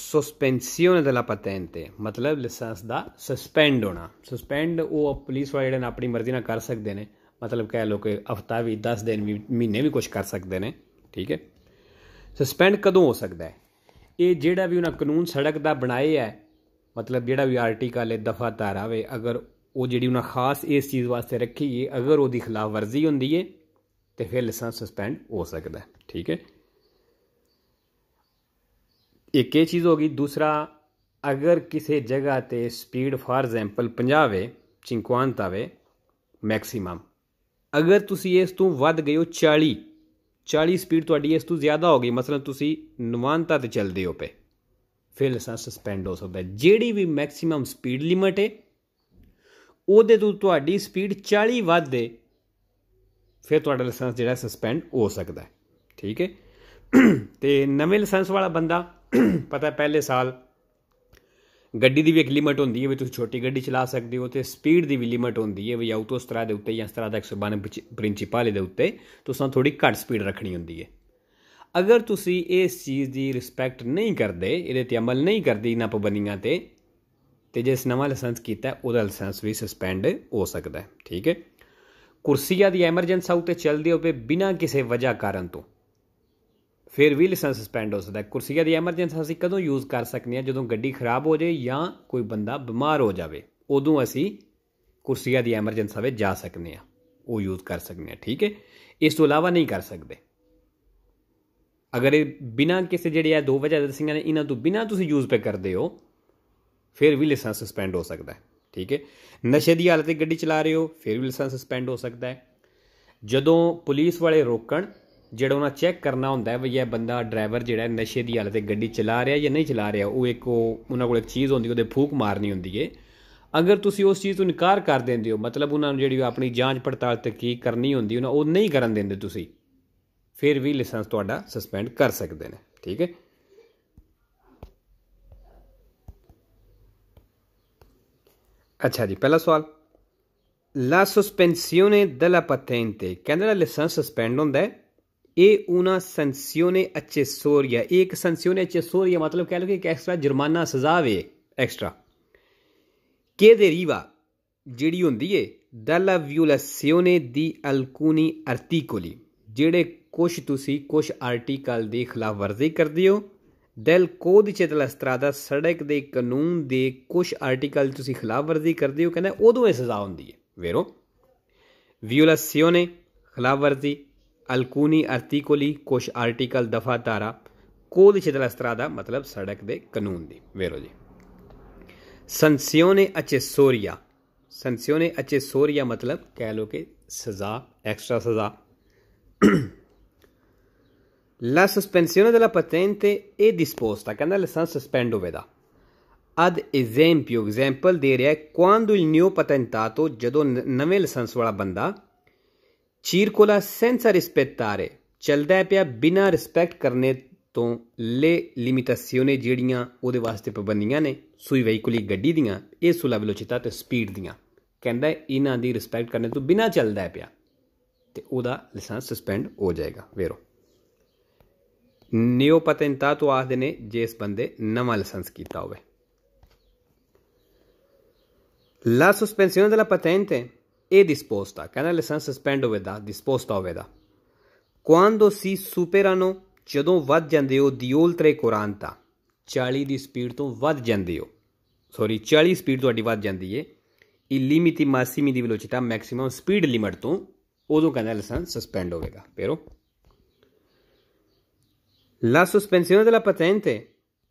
S1: ਸਸਪੈਂਸੀਓਨ della patente ਮਤਲਬ ਲਾਇਸੈਂਸ ਦਾ ਸਸਪੈਂਡ ਹੋਣਾ ਸਸਪੈਂਡ ਉਹ ਪੁਲਿਸ ਵਾਲੇ ਜਿਹੜੇ ਆਪਣੀ ਮਰਜ਼ੀ ਨਾਲ ਕਰ ਸਕਦੇ ਨੇ ਮਤਲਬ ਕਹਿ ਲੋ ਕਿ ਹਫਤਾ ਵੀ 10 ਦਿਨ ਵੀ ਮਹੀਨੇ ਵੀ ਕੁਝ ਕਰ ਸਕਦੇ ਨੇ ਠੀਕ ਹੈ ਸਸਪੈਂਡ ਕਦੋਂ ਹੋ ਸਕਦਾ ਹੈ ਇਹ ਜਿਹੜਾ ਵੀ ਉਹਨਾਂ ਕਾਨੂੰਨ ਸੜਕ ਦਾ ਬਣਾਏ ਹੈ ਮਤਲਬ ਜਿਹੜਾ ਵੀ ਆਰਟੀਕਲ ਹੈ ਦਫਾ ਤਾਰ ਵੇ ਅਗਰ ਉਹ ਜਿਹੜੀ ਉਹਨਾਂ ਖਾਸ ਇਸ ਚੀਜ਼ ਵਾਸਤੇ ਰੱਖੀ ਹੈ ਅਗਰ ਉਹਦੀ ਖਿਲਾਫ ਵਰਜ਼ੀ ਹੁੰਦੀ ਹੈ ਤੇ ਫਿਰ ਲਾਇਸੈਂਸ ਸਸਪੈਂਡ ਹੋ ਸਕਦਾ ਠੀਕ ਹੈ ਇੱਕ ਇਹ ਚੀਜ਼ ਹੋ ਗਈ ਦੂਸਰਾ ਅਗਰ ਕਿਸੇ ਜਗ੍ਹਾ ਤੇ ਸਪੀਡ ਫਾਰ ਐਗਜ਼ਾਮਪਲ 50 ਵੇ 55 ਤਾਵੇ ਮੈਕਸਿਮਮ ਅਗਰ ਤੁਸੀਂ ਇਸ ਤੋਂ ਵੱਧ ਗਏ ਹੋ 40 40 ਸਪੀਡ ਤੁਹਾਡੀ ਇਸ ਤੋਂ ਜ਼ਿਆਦਾ ਹੋ ਗਈ ਮਸਲਨ ਤੁਸੀਂ ਨਵਾਂਤਾ ਤੇ ਚੱਲਦੇ ਹੋ ਪਏ ਫਿਰ ਲਾਇਸੈਂਸ ਸਸਪੈਂਡ ਹੋ ਸਕਦਾ ਜਿਹੜੀ ਵੀ ਮੈਕਸਿਮਮ ਸਪੀਡ ਲਿਮਟ ਹੈ ਉਹਦੇ ਤੋਂ ਤੁਹਾਡੀ ਸਪੀਡ 40 ਵੱਧੇ ਫਿਰ ਤੁਹਾਡਾ ਲਾਇਸੈਂਸ ਜਿਹੜਾ ਸਸਪੈਂਡ ਹੋ ਸਕਦਾ ਹੈ ਠੀਕ ਹੈ ਤੇ ਨਵੇਂ ਲਾਇਸੈਂਸ ਵਾਲਾ ਬੰਦਾ ਪਤਾ ਪਹਿਲੇ ਸਾਲ ਗੱਡੀ ਦੀ ਵੀ ਇੱਕ ਲਿਮਟ ਹੁੰਦੀ ਹੈ ਵੀ ਤੁਸੀਂ ਛੋਟੀ ਗੱਡੀ ਚਲਾ ਸਕਦੇ ਹੋ ਤੇ ਸਪੀਡ ਦੀ ਵੀ ਲਿਮਟ ਹੁੰਦੀ ਹੈ ਵੀ ਆਊਟ ਉਸ ਤਰ੍ਹਾਂ ਦੇ ਉੱਤੇ ਜਾਂ ਇਸ ਤਰ੍ਹਾਂ ਦਾ 192 ਪ੍ਰਿੰਸੀਪਲ ਦੇ ਉੱਤੇ ਤੁਸੀਂ ਥੋੜੀ ਘੱਟ ਸਪੀਡ ਰੱਖਣੀ ਹੁੰਦੀ ਹੈ ਅਗਰ ਤੁਸੀਂ ਇਸ ਚੀਜ਼ ਦੀ ਰਿਸਪੈਕਟ ਨਹੀਂ ਕਰਦੇ ਇਹਦੇ ਤੇ ਅਮਲ ਨਹੀਂ ਕਰਦੇ ਇਹਨਾਂ ਪਾਬੰਦੀਆਂ ਤੇ ਤੇ ਜਿਸ ਨਵਾਂ ਲਾਇਸੈਂਸ ਕੀਤਾ ਉਹਦਾ ਲਾਇਸੈਂਸ ਵੀ ਸਸਪੈਂਡ ਹੋ ਸਕਦਾ ਹੈ ਠੀਕ ਹੈ ਕੁਰਸੀਆਂ ਦੀ ਐਮਰਜੈਂਸੀ ਆਉਤੇ ਚੱਲਦੇ ਹੋਵੇ ਬਿਨਾਂ ਕਿਸੇ ਵਜ੍ਹਾ ਕਾਰਨ ਤੋਂ ਫਿਰ ਵੀ ਲਾਇਸੈਂਸ ਸਸਪੈਂਡ ਹੋ ਸਕਦਾ ਹੈ ਕੁਰਸੀਆਂ ਦੀ ਐਮਰਜੈਂਸੀ ਅਸੀਂ ਕਦੋਂ ਯੂਜ਼ ਕਰ ਸਕਦੇ ਹਾਂ ਜਦੋਂ ਗੱਡੀ ਖਰਾਬ ਹੋ ਜਾਏ ਜਾਂ ਕੋਈ ਬੰਦਾ ਬਿਮਾਰ ਹੋ ਜਾਵੇ ਉਦੋਂ ਅਸੀਂ ਕੁਰਸੀਆਂ ਦੀ ਐਮਰਜੈਂਸੀ ਵਿੱਚ ਜਾ ਸਕਦੇ ਹਾਂ ਉਹ ਯੂਜ਼ ਕਰ ਸਕਦੇ ਹਾਂ ਠੀਕ ਹੈ ਇਸ ਤੋਂ ਇਲਾਵਾ ਨਹੀਂ ਕਰ ਸਕਦੇ ਅਗਰ ਇਹ ਬਿਨਾ ਕਿਸੇ ਜਿਹੜੇ ਆ ਦੋ ਵਜਾ ਦੱਸੀਆਂ ਨੇ ਇਹਨਾਂ ਤੋਂ ਬਿਨਾ ਤੁਸੀਂ ਯੂਜ਼ ਪੇ ਕਰਦੇ ਹੋ ਫਿਰ ਵੀ ਲਾਇਸੈਂਸ ਸਸਪੈਂਡ ਹੋ ਸਕਦਾ ਹੈ ਠੀਕ ਹੈ ਨਸ਼ੇ ਦੀ ਹਾਲਤ 'ਚ ਗੱਡੀ ਚਲਾ ਰਹੇ ਹੋ ਫਿਰ ਵੀ ਲਾਇਸੈਂਸ ਸਸਪੈਂਡ ਹੋ ਸਕਦਾ ਹੈ ਜਦੋਂ ਪੁਲਿਸ ਵਾਲੇ ਰੋਕਣ ਜਿਹੜਾ ਉਹਨਾਂ ਚੈੱਕ ਕਰਨਾ ਹੁੰਦਾ ਹੈ ਵੀ ਇਹ ਬੰਦਾ ਡਰਾਈਵਰ ਜਿਹੜਾ ਨਸ਼ੇ ਦੀ ਹਾਲਤ 'ਚ ਗੱਡੀ ਚਲਾ ਰਿਹਾ ਜਾਂ ਨਹੀਂ ਚਲਾ ਰਿਹਾ ਉਹ ਇੱਕ ਉਹਨਾਂ ਕੋਲ ਇੱਕ ਚੀਜ਼ ਹੁੰਦੀ ਉਹਦੇ ਫੂਕ ਮਾਰਨੀ ਹੁੰਦੀ ਹੈ ਅਗਰ ਤੁਸੀਂ ਉਸ ਚੀਜ਼ ਤੋਂ ਇਨਕਾਰ ਕਰ ਦਿੰਦੇ ਹੋ ਮਤਲਬ ਉਹਨਾਂ ਨੂੰ ਜਿਹੜੀ ਆਪਣੀ ਜਾਂਚ ਪੜਤਾਲ ਕੀ ਕਰਨੀ ਹੁੰਦੀ ਉਹ ਨਹੀਂ ਕਰਨ ਦਿੰਦੇ ਤੁਸੀਂ ਫਿਰ ਵੀ ਲਾਇਸੈਂਸ ਤੁਹਾਡਾ ਸਸਪੈਂਡ ਕਰ ਸਕਦੇ ਨੇ ਠੀਕ ਹੈ ਅੱਛਾ ਜੀ ਪਹਿਲਾ ਸਵਾਲ ਲਾ ਸਸਪੈਂਸੀਓਨੇ ਦਲਾ ਪਟੈਂਟੇ ਕਹਿੰਦੇ ਦਾ ਲਾਇਸੈਂਸ ਸਸਪੈਂਡ ਹੁੰਦਾ ਹੈ ਇਹ ਉਹਨਾਂ ਸੰਸਿਓਨੇ ਅਚੇ ਸੋਰੀਆ ਇੱਕ ਅਚੇ ਸੋਰੀਆ ਮਤਲਬ ਕਹਿ ਲਓ ਕਿ ਇੱਕ ਐਕਸਟਰਾ ਜੁਰਮਾਨਾ ਸਜ਼ਾ ਵੇ ਐਕਸਟਰਾ ਕੇ ਦੇ ਰੀਵਾ ਜਿਹੜੀ ਹੁੰਦੀ ਏ ਦਲਾ ਵਿਊਲਾਸਿਓਨੇ ਦੀ ਅਲਕੂਨੀ ਆਰਟੀਕੋਲੀ ਜਿਹੜੇ ਕੁਛ ਤੁਸੀਂ ਕੁਛ ਆਰਟੀਕਲ ਦੇ ਖਿਲਾਫ ਵਰਜ਼ੀ ਕਰਦੇ ਹੋ ਕੋਦ ਚਿਤਲ ਅਸਤਰਾ ਦਾ ਸੜਕ ਦੇ ਕਾਨੂੰਨ ਦੇ ਕੁਝ ਆਰਟੀਕਲ ਤੁਸੀਂ ਖਿਲਾਫ ਵਰਜ਼ੀ ਕਰਦੇ ਹੋ ਕਹਿੰਦਾ ਉਦੋਂ ਇਹ ਸਜ਼ਾ ਹੁੰਦੀ ਹੈ ਵੇਰੋ ਖਿਲਾਫ ਵਰਜ਼ੀ ਅਲਕੂਨੀ ਆਰਟੀਕੋਲੀ ਕੁਝ ਆਰਟੀਕਲ ਦਫਾ ਕੋਦ ਚਿਤਲ ਅਸਤਰਾ ਦਾ ਮਤਲਬ ਸੜਕ ਦੇ ਕਾਨੂੰਨ ਦੀ ਵੇਰੋ ਜੀ ਸੰਸਿਓਨੇ ਅਚੇਸੋਰੀਆ ਸੰਸਿਓਨੇ ਅਚੇਸੋਰੀਆ ਮਤਲਬ ਕਹਿ ਲੋ ਕਿ ਸਜ਼ਾ ਐਕਸਟਰਾ ਸਜ਼ਾ La sospensione della patente è disposta, canale San Sospendo veda. Ad esempio, example दे रहा है quando il neo patentato, ਜਦੋਂ ਨਵੇਂ ਲਾਇਸੈਂਸ ਵਾਲਾ ਬੰਦਾ ਚੀਰਕੋਲਾ senza rispettare ਚੱਲਦਾ ਹੈ ਪਿਆ ਬਿਨਾਂ ਰਿਸਪੈਕਟ ਕਰਨੇ ਤੋਂ ਲੈ ਲਿਮਿਟਾਸੀਓਨੇ ਜਿਹੜੀਆਂ ਉਹਦੇ ਵਾਸਤੇ ਪਾਬੰਦੀਆਂ ਨੇ ਸੂਈ ਵਹੀਕੁਲੀ ਗੱਡੀ ਦੀਆਂ ਇਹ ਸੁਲਾ ਵਿਲੋਚਿਤਾ ਤੇ ਸਪੀਡ ਦੀਆਂ ਕਹਿੰਦਾ ਇਹਨਾਂ ਦੀ ਰਿਸਪੈਕਟ ਕਰਨੇ ਤੋਂ ਬਿਨਾਂ ਚੱਲਦਾ ਹੈ ਪਿਆ ਤੇ ਉਹਦਾ ਲਾਇਸੈਂਸ ਸਸਪੈਂਡ ਹੋ ਜਾਏਗਾ ਵੇਰੋ ਨਿਓ ਪਤੈਂਤਾ ਤੋਂ ਆਖਦੇ ਨੇ ਜੇ ਇਸ ਬੰਦੇ ਨਵਾਂ ਲਾਇਸੈਂਸ ਕੀਤਾ ਹੋਵੇ ਲਾ ਸਸਪੈਂਸ਼ਨ ਦਾ ਪਤੈਂਤੇ ਇਹ ਡਿਸਪੋਸਟਾ ਕਹਿੰਦਾ ਲਾਇਸੈਂਸ ਸਸਪੈਂਡ ਹੋਵੇ ਦਾ ਡਿਸਪੋਸਟਾ ਹੋਵੇ ਦਾ ਕੁਆਂਡੋ ਸੀ ਸੁਪੇਰਾਨੋ ਜਦੋਂ ਵੱਧ ਜਾਂਦੇ ਹੋ ਦਿਓਲ ਤਰੇ ਕੁਰਾਂਤਾ 40 ਦੀ ਸਪੀਡ ਤੋਂ ਵੱਧ ਜਾਂਦੇ ਹੋ ਸੌਰੀ 40 ਸਪੀਡ ਤੋਂ ਅੱਡੀ ਵੱਧ ਜਾਂਦੀ ਏ ਇਹ ਲਿਮਿਟੀ ਮਾਸੀਮੀ ਦੀ ਵੈਲੋਸਿਟੀ ਮੈਕਸਿਮਮ ਸਪੀਡ ਲਿਮਟ ਤੋਂ ਉਦੋਂ ਕਹਿੰਦਾ ਲਾਇਸੈਂਸ ਸਸਪੈਂਡ ਹੋਵੇਗਾ ਲਾ la sospensione della patente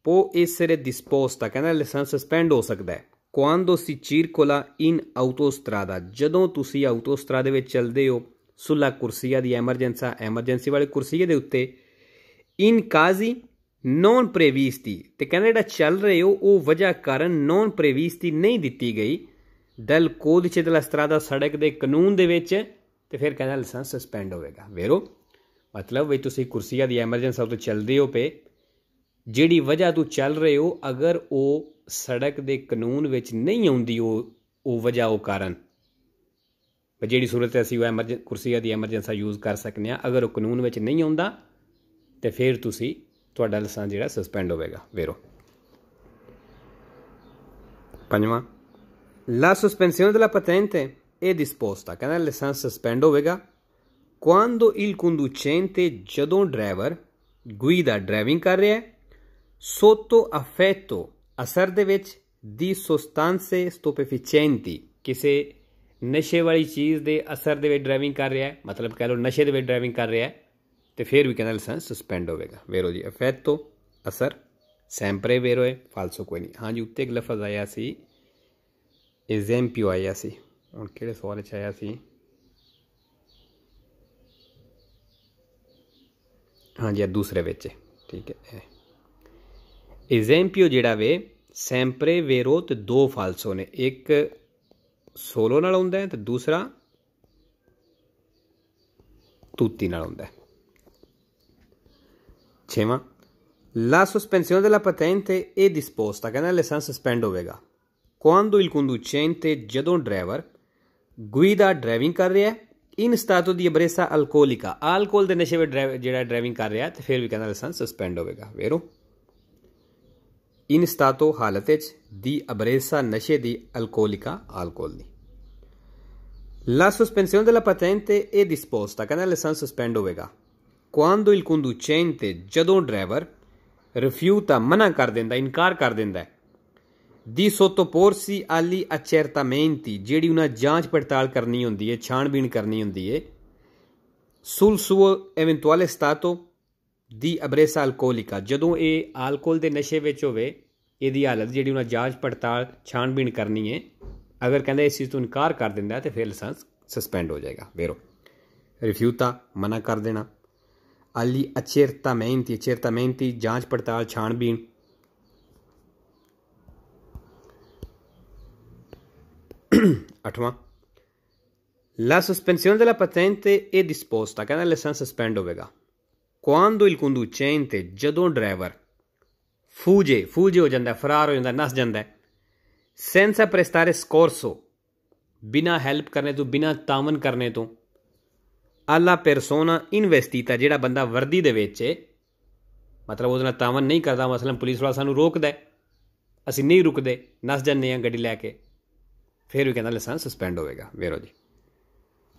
S1: può essere disposta ਕਹਿੰਦਾ ਲਾਇਸੈਂਸ ਸਸਪੈਂਡ ਹੋ ਸਕਦਾ ਹੈ quando si circola ਇਨ autostrada ਜਦੋਂ ਤੁਸੀਂ ਆਟੋਸਟਰਾ ਦੇ ਵਿੱਚ ਚੱਲਦੇ ਹੋ ਸੁਲਾ ਕੁਰਸੀਆ ਦੀ ਐਮਰਜੈਂਸਾ ਐਮਰਜੈਂਸੀ ਵਾਲੇ ਕੁਰਸੀਏ ਦੇ ਉੱਤੇ ਇਨ ਕਾਜ਼ੀ ਨੌਨ ਪ੍ਰੇਵੀਸਤੀ ਤੇ ਕਹਿੰਦਾ ਜਿਹੜਾ ਚੱਲ ਰਹੇ ਹੋ ਉਹ ਵਜ੍ਹਾ ਕਾਰਨ ਨੌਨ ਪ੍ਰੇਵੀਸਤੀ ਨਹੀਂ ਦਿੱਤੀ ਗਈ ਦਲ ਕੋਦ ਦਲ ਅਸਤਰਾ ਦਾ ਸੜਕ ਦੇ ਕਾਨੂੰਨ ਦੇ ਵਿੱਚ ਤੇ ਫਿਰ ਕਹਿੰਦਾ ਲਾਇਸੈਂਸ ਸਸਪੈਂਡ ਹੋਵੇਗਾ ਵੇਰੋ ਮਤਲਬ ਵੀ ਤੁਸੀਂ ਕੁਰਸੀਆਂ ਦੀ ਐਮਰਜੈਂਸੀ ਤੋਂ ਚੱਲਦੇ ਹੋ ਪੇ ਜਿਹੜੀ ਵਜ੍ਹਾ ਤੋਂ ਚੱਲ ਰਹੇ ਹੋ ਅਗਰ ਉਹ ਸੜਕ ਦੇ ਕਾਨੂੰਨ ਵਿੱਚ ਨਹੀਂ ਆਉਂਦੀ ਉਹ ਉਹ ਵਜ੍ਹਾ ਉਹ ਕਾਰਨ ਪਰ ਜਿਹੜੀ ਸੂਰਤ ਅਸੀਂ ਉਹ ਐਮਰਜੈਂਸੀ ਕੁਰਸੀਆਂ ਦੀ ਐਮਰਜੈਂਸੀ ਯੂਜ਼ ਕਰ ਸਕਨੇ ਆ ਅਗਰ ਉਹ ਕਾਨੂੰਨ ਵਿੱਚ ਨਹੀਂ ਆਉਂਦਾ ਤੇ ਫਿਰ ਤੁਸੀਂ ਤੁਹਾਡਾ ਲਾਇਸੈਂਸ ਜਿਹੜਾ ਸਸਪੈਂਡ ਹੋਵੇਗਾ ਵੇਰੋ ਪੰਜਵਾਂ ਲਾ suspensión de ਲਾ patente e disposta ਕਹਿੰਦਾ ਲਾਇਸੈਂਸ ਸਸਪੈਂਡ ਹੋਵੇਗਾ quando ਇਲ conducente ਜਦੋਂ ਡਰਾਈਵਰ guida ਡਰਾਈਵਿੰਗ ਕਰ ਰਿਹਾ ਹੈ sotto affetto ਅਸਰ ਦੇ ਵਿੱਚ ਦੀ sostanze stupefacenti ਕਿਸੇ ਨਸ਼ੇ ਵਾਲੀ ਚੀਜ਼ ਦੇ ਅਸਰ ਦੇ ਵਿੱਚ ਡਰਾਈਵਿੰਗ ਕਰ ਰਿਹਾ ਹੈ ਮਤਲਬ ਕਹ ਲੋ ਨਸ਼ੇ ਦੇ ਵਿੱਚ ਡਰਾਈਵਿੰਗ ਕਰ ਰਿਹਾ ਹੈ ਤੇ ਫਿਰ ਵੀ ਕਹਿੰਦਾ ਲਾਇਸੈਂਸ ਸਸਪੈਂਡ ਹੋਵੇਗਾ ਵੇਰੋ ਜੀ ਅਫੈਤੋ ਅਸਰ ਸੈਂਪਰੇ ਵੇਰੋ ਹੈ ਫਾਲਸੋ ਕੋਈ ਨਹੀਂ ਹਾਂਜੀ ਉੱਤੇ ਇੱਕ ਲਫ਼ਜ਼ ਆਇਆ ਸੀ ਐਗਜ਼ੈਂਪਿਓ ਆਇਆ ਸੀ ਹੁਣ ਕਿਹੜੇ ਸਵਾਲ ਚ ਆਇਆ ਸੀ ਹਾਂਜੀ ਆ ਦੂਸਰੇ ਵਿੱਚ ਠੀਕ ਹੈ ਐਗਜ਼ੈਂਪੀਓ ਜਿਹੜਾ ਵੇ ਸੈਂਪਰੇ ਵੇਰੋ ਤੇ ਦੋ ਫਾਲਸੋ ਨੇ ਇੱਕ ਸੋਲੋ ਨਾਲ ਹੁੰਦਾ ਹੈ ਤੇ ਦੂਸਰਾ tutti una londa. Cema. La sospensione della patente è disposta canale San Suspend Ovega. Quando il conducente Jadon Driver ਗੁਈਦਾ ਡਰਾਈਵਿੰਗ ਕਰ ਰਿਹਾ ਇਨ ਸਟਾਟੋ ਦੀ ਅਬਰੇਸਾ ਅਲਕੋਹਲਿਕਾ ਆਲਕੋਹਲ ਦੇ ਨਸ਼ੇ ਵਿੱਚ ਜਿਹੜਾ ਡਰਾਈਵਿੰਗ ਕਰ ਰਿਹਾ ਤੇ ਫਿਰ ਵੀ ਕਹਿੰਦਾ ਲਾਇਸੈਂਸ ਸਸਪੈਂਡ ਹੋਵੇਗਾ ਵੇਰੋ ਇਨ ਸਟਾਟੋ ਹਾਲਤ ਵਿੱਚ ਦੀ ਅਬਰੇਸਾ ਨਸ਼ੇ ਦੀ ਅਲਕੋਹਲਿਕਾ ਆਲਕੋਹਲ ਦੀ ਲਾ sospensione della patente è disposta, canale San Sospendo Vega. Quando il conducente, ਜਦੋਂ ਡਰਾਈਵਰ ਰਿਫਿਊ ਤਾਂ ਮਨਾ ਕਰ ਦਿੰਦਾ ਇਨਕਾਰ ਕਰ ਦਿੰਦਾ di sottoporsi ਆਲੀ accertamenti, ਜਿਹੜੀ ਉਹਨਾਂ ਜਾਂਚ ਪੜਤਾਲ ਕਰਨੀ ਹੁੰਦੀ ਹੈ, ਛਾਣਬੀਣ ਕਰਨੀ ਹੁੰਦੀ ਹੈ, sul suo eventuale stato ਦੀ ਅਬਰੇਸਾ ਅਲਕੋਹਲਿਕਾ ਜਦੋਂ ਇਹ ਅਲਕੋਹਲ ਦੇ ਨਸ਼ੇ ਵਿੱਚ ਹੋਵੇ ਇਹਦੀ ਹਾਲਤ ਜਿਹੜੀ ਉਹਨਾਂ ਜਾਂਚ ਪੜਤਾਲ ਛਾਣਬੀਣ ਕਰਨੀ ਹੈ ਅਗਰ ਕਹਿੰਦਾ ਇਸ ਚੀਜ਼ ਤੋਂ ਇਨਕਾਰ ਕਰ ਦਿੰਦਾ ਤੇ ਫਿਰ ਲਾਇਸੈਂਸ ਸਸਪੈਂਡ ਹੋ ਜਾਏਗਾ ਵੇਰੋ ਰਿਫਿਊਤਾ ਮਨਾ ਕਰ ਦੇਣਾ ਅਲੀ ਅਚੇਰਤਾਮੈਂਤੀ ਅਚੇਰਤਾਮੈਂਤੀ ਜਾਂਚ ਪੜਤਾਲ ਛਾਣਬੀਣ ਅਠਵਾਂ ਸਸਪੈਂਸ਼ਨ ਦੇ ਲਾ della ਇਹ ਡਿਸਪੋਸਟ ਆ ਕਹਿੰਦਾ ਲਾਇਸੈਂਸ ਸਸਪੈਂਡ ਹੋਵੇਗਾ ਕੁੰਦੂ ਚੇਨ ਤੇ ਜਦੋਂ ਡਰਾਈਵਰ ਫੂਜੇ ਫੂਜੇ ਹੋ ਜਾਂਦਾ ਫਰਾਰ ਹੋ ਜਾਂਦਾ ਨਸ ਜਾਂਦਾ ਸੈਂਸ ਆ ਪ੍ਰੈਸਟਾਰੇ ਸਕੋਰਸੋ ਬਿਨਾ ਹੈਲਪ ਕਰਨੇ ਤੋਂ ਬਿਨਾ ਤਾਵਨ ਕਰਨੇ ਤੋਂ ਆਲਾ ਪਰਸੋਨਾ ਇਨਵੈਸਟੀਤਾ ਜਿਹੜਾ ਬੰਦਾ ਵਰਦੀ ਦੇ ਵਿੱਚ ਹੈ ਮਤਲਬ ਉਹਦਾ ਤਾਵਨ ਨਹੀਂ ਕਰਦਾ ਮਸਲਨ ਪੁਲਿਸ ਵਾਲਾ ਸਾਨੂੰ ਰੋਕਦਾ ਅਸੀਂ ਨਹੀਂ ਰੁਕਦੇ ਨਸ ਜਾਂਦੇ ਆ ਗੱਡੀ ਲੈ ਕੇ ਫਿਰ ਵੀ ਕਹਿੰਦਾ ਲਾਇਸੈਂਸ ਸਸਪੈਂਡ ਹੋਵੇਗਾ ਵੇਰੋ ਜੀ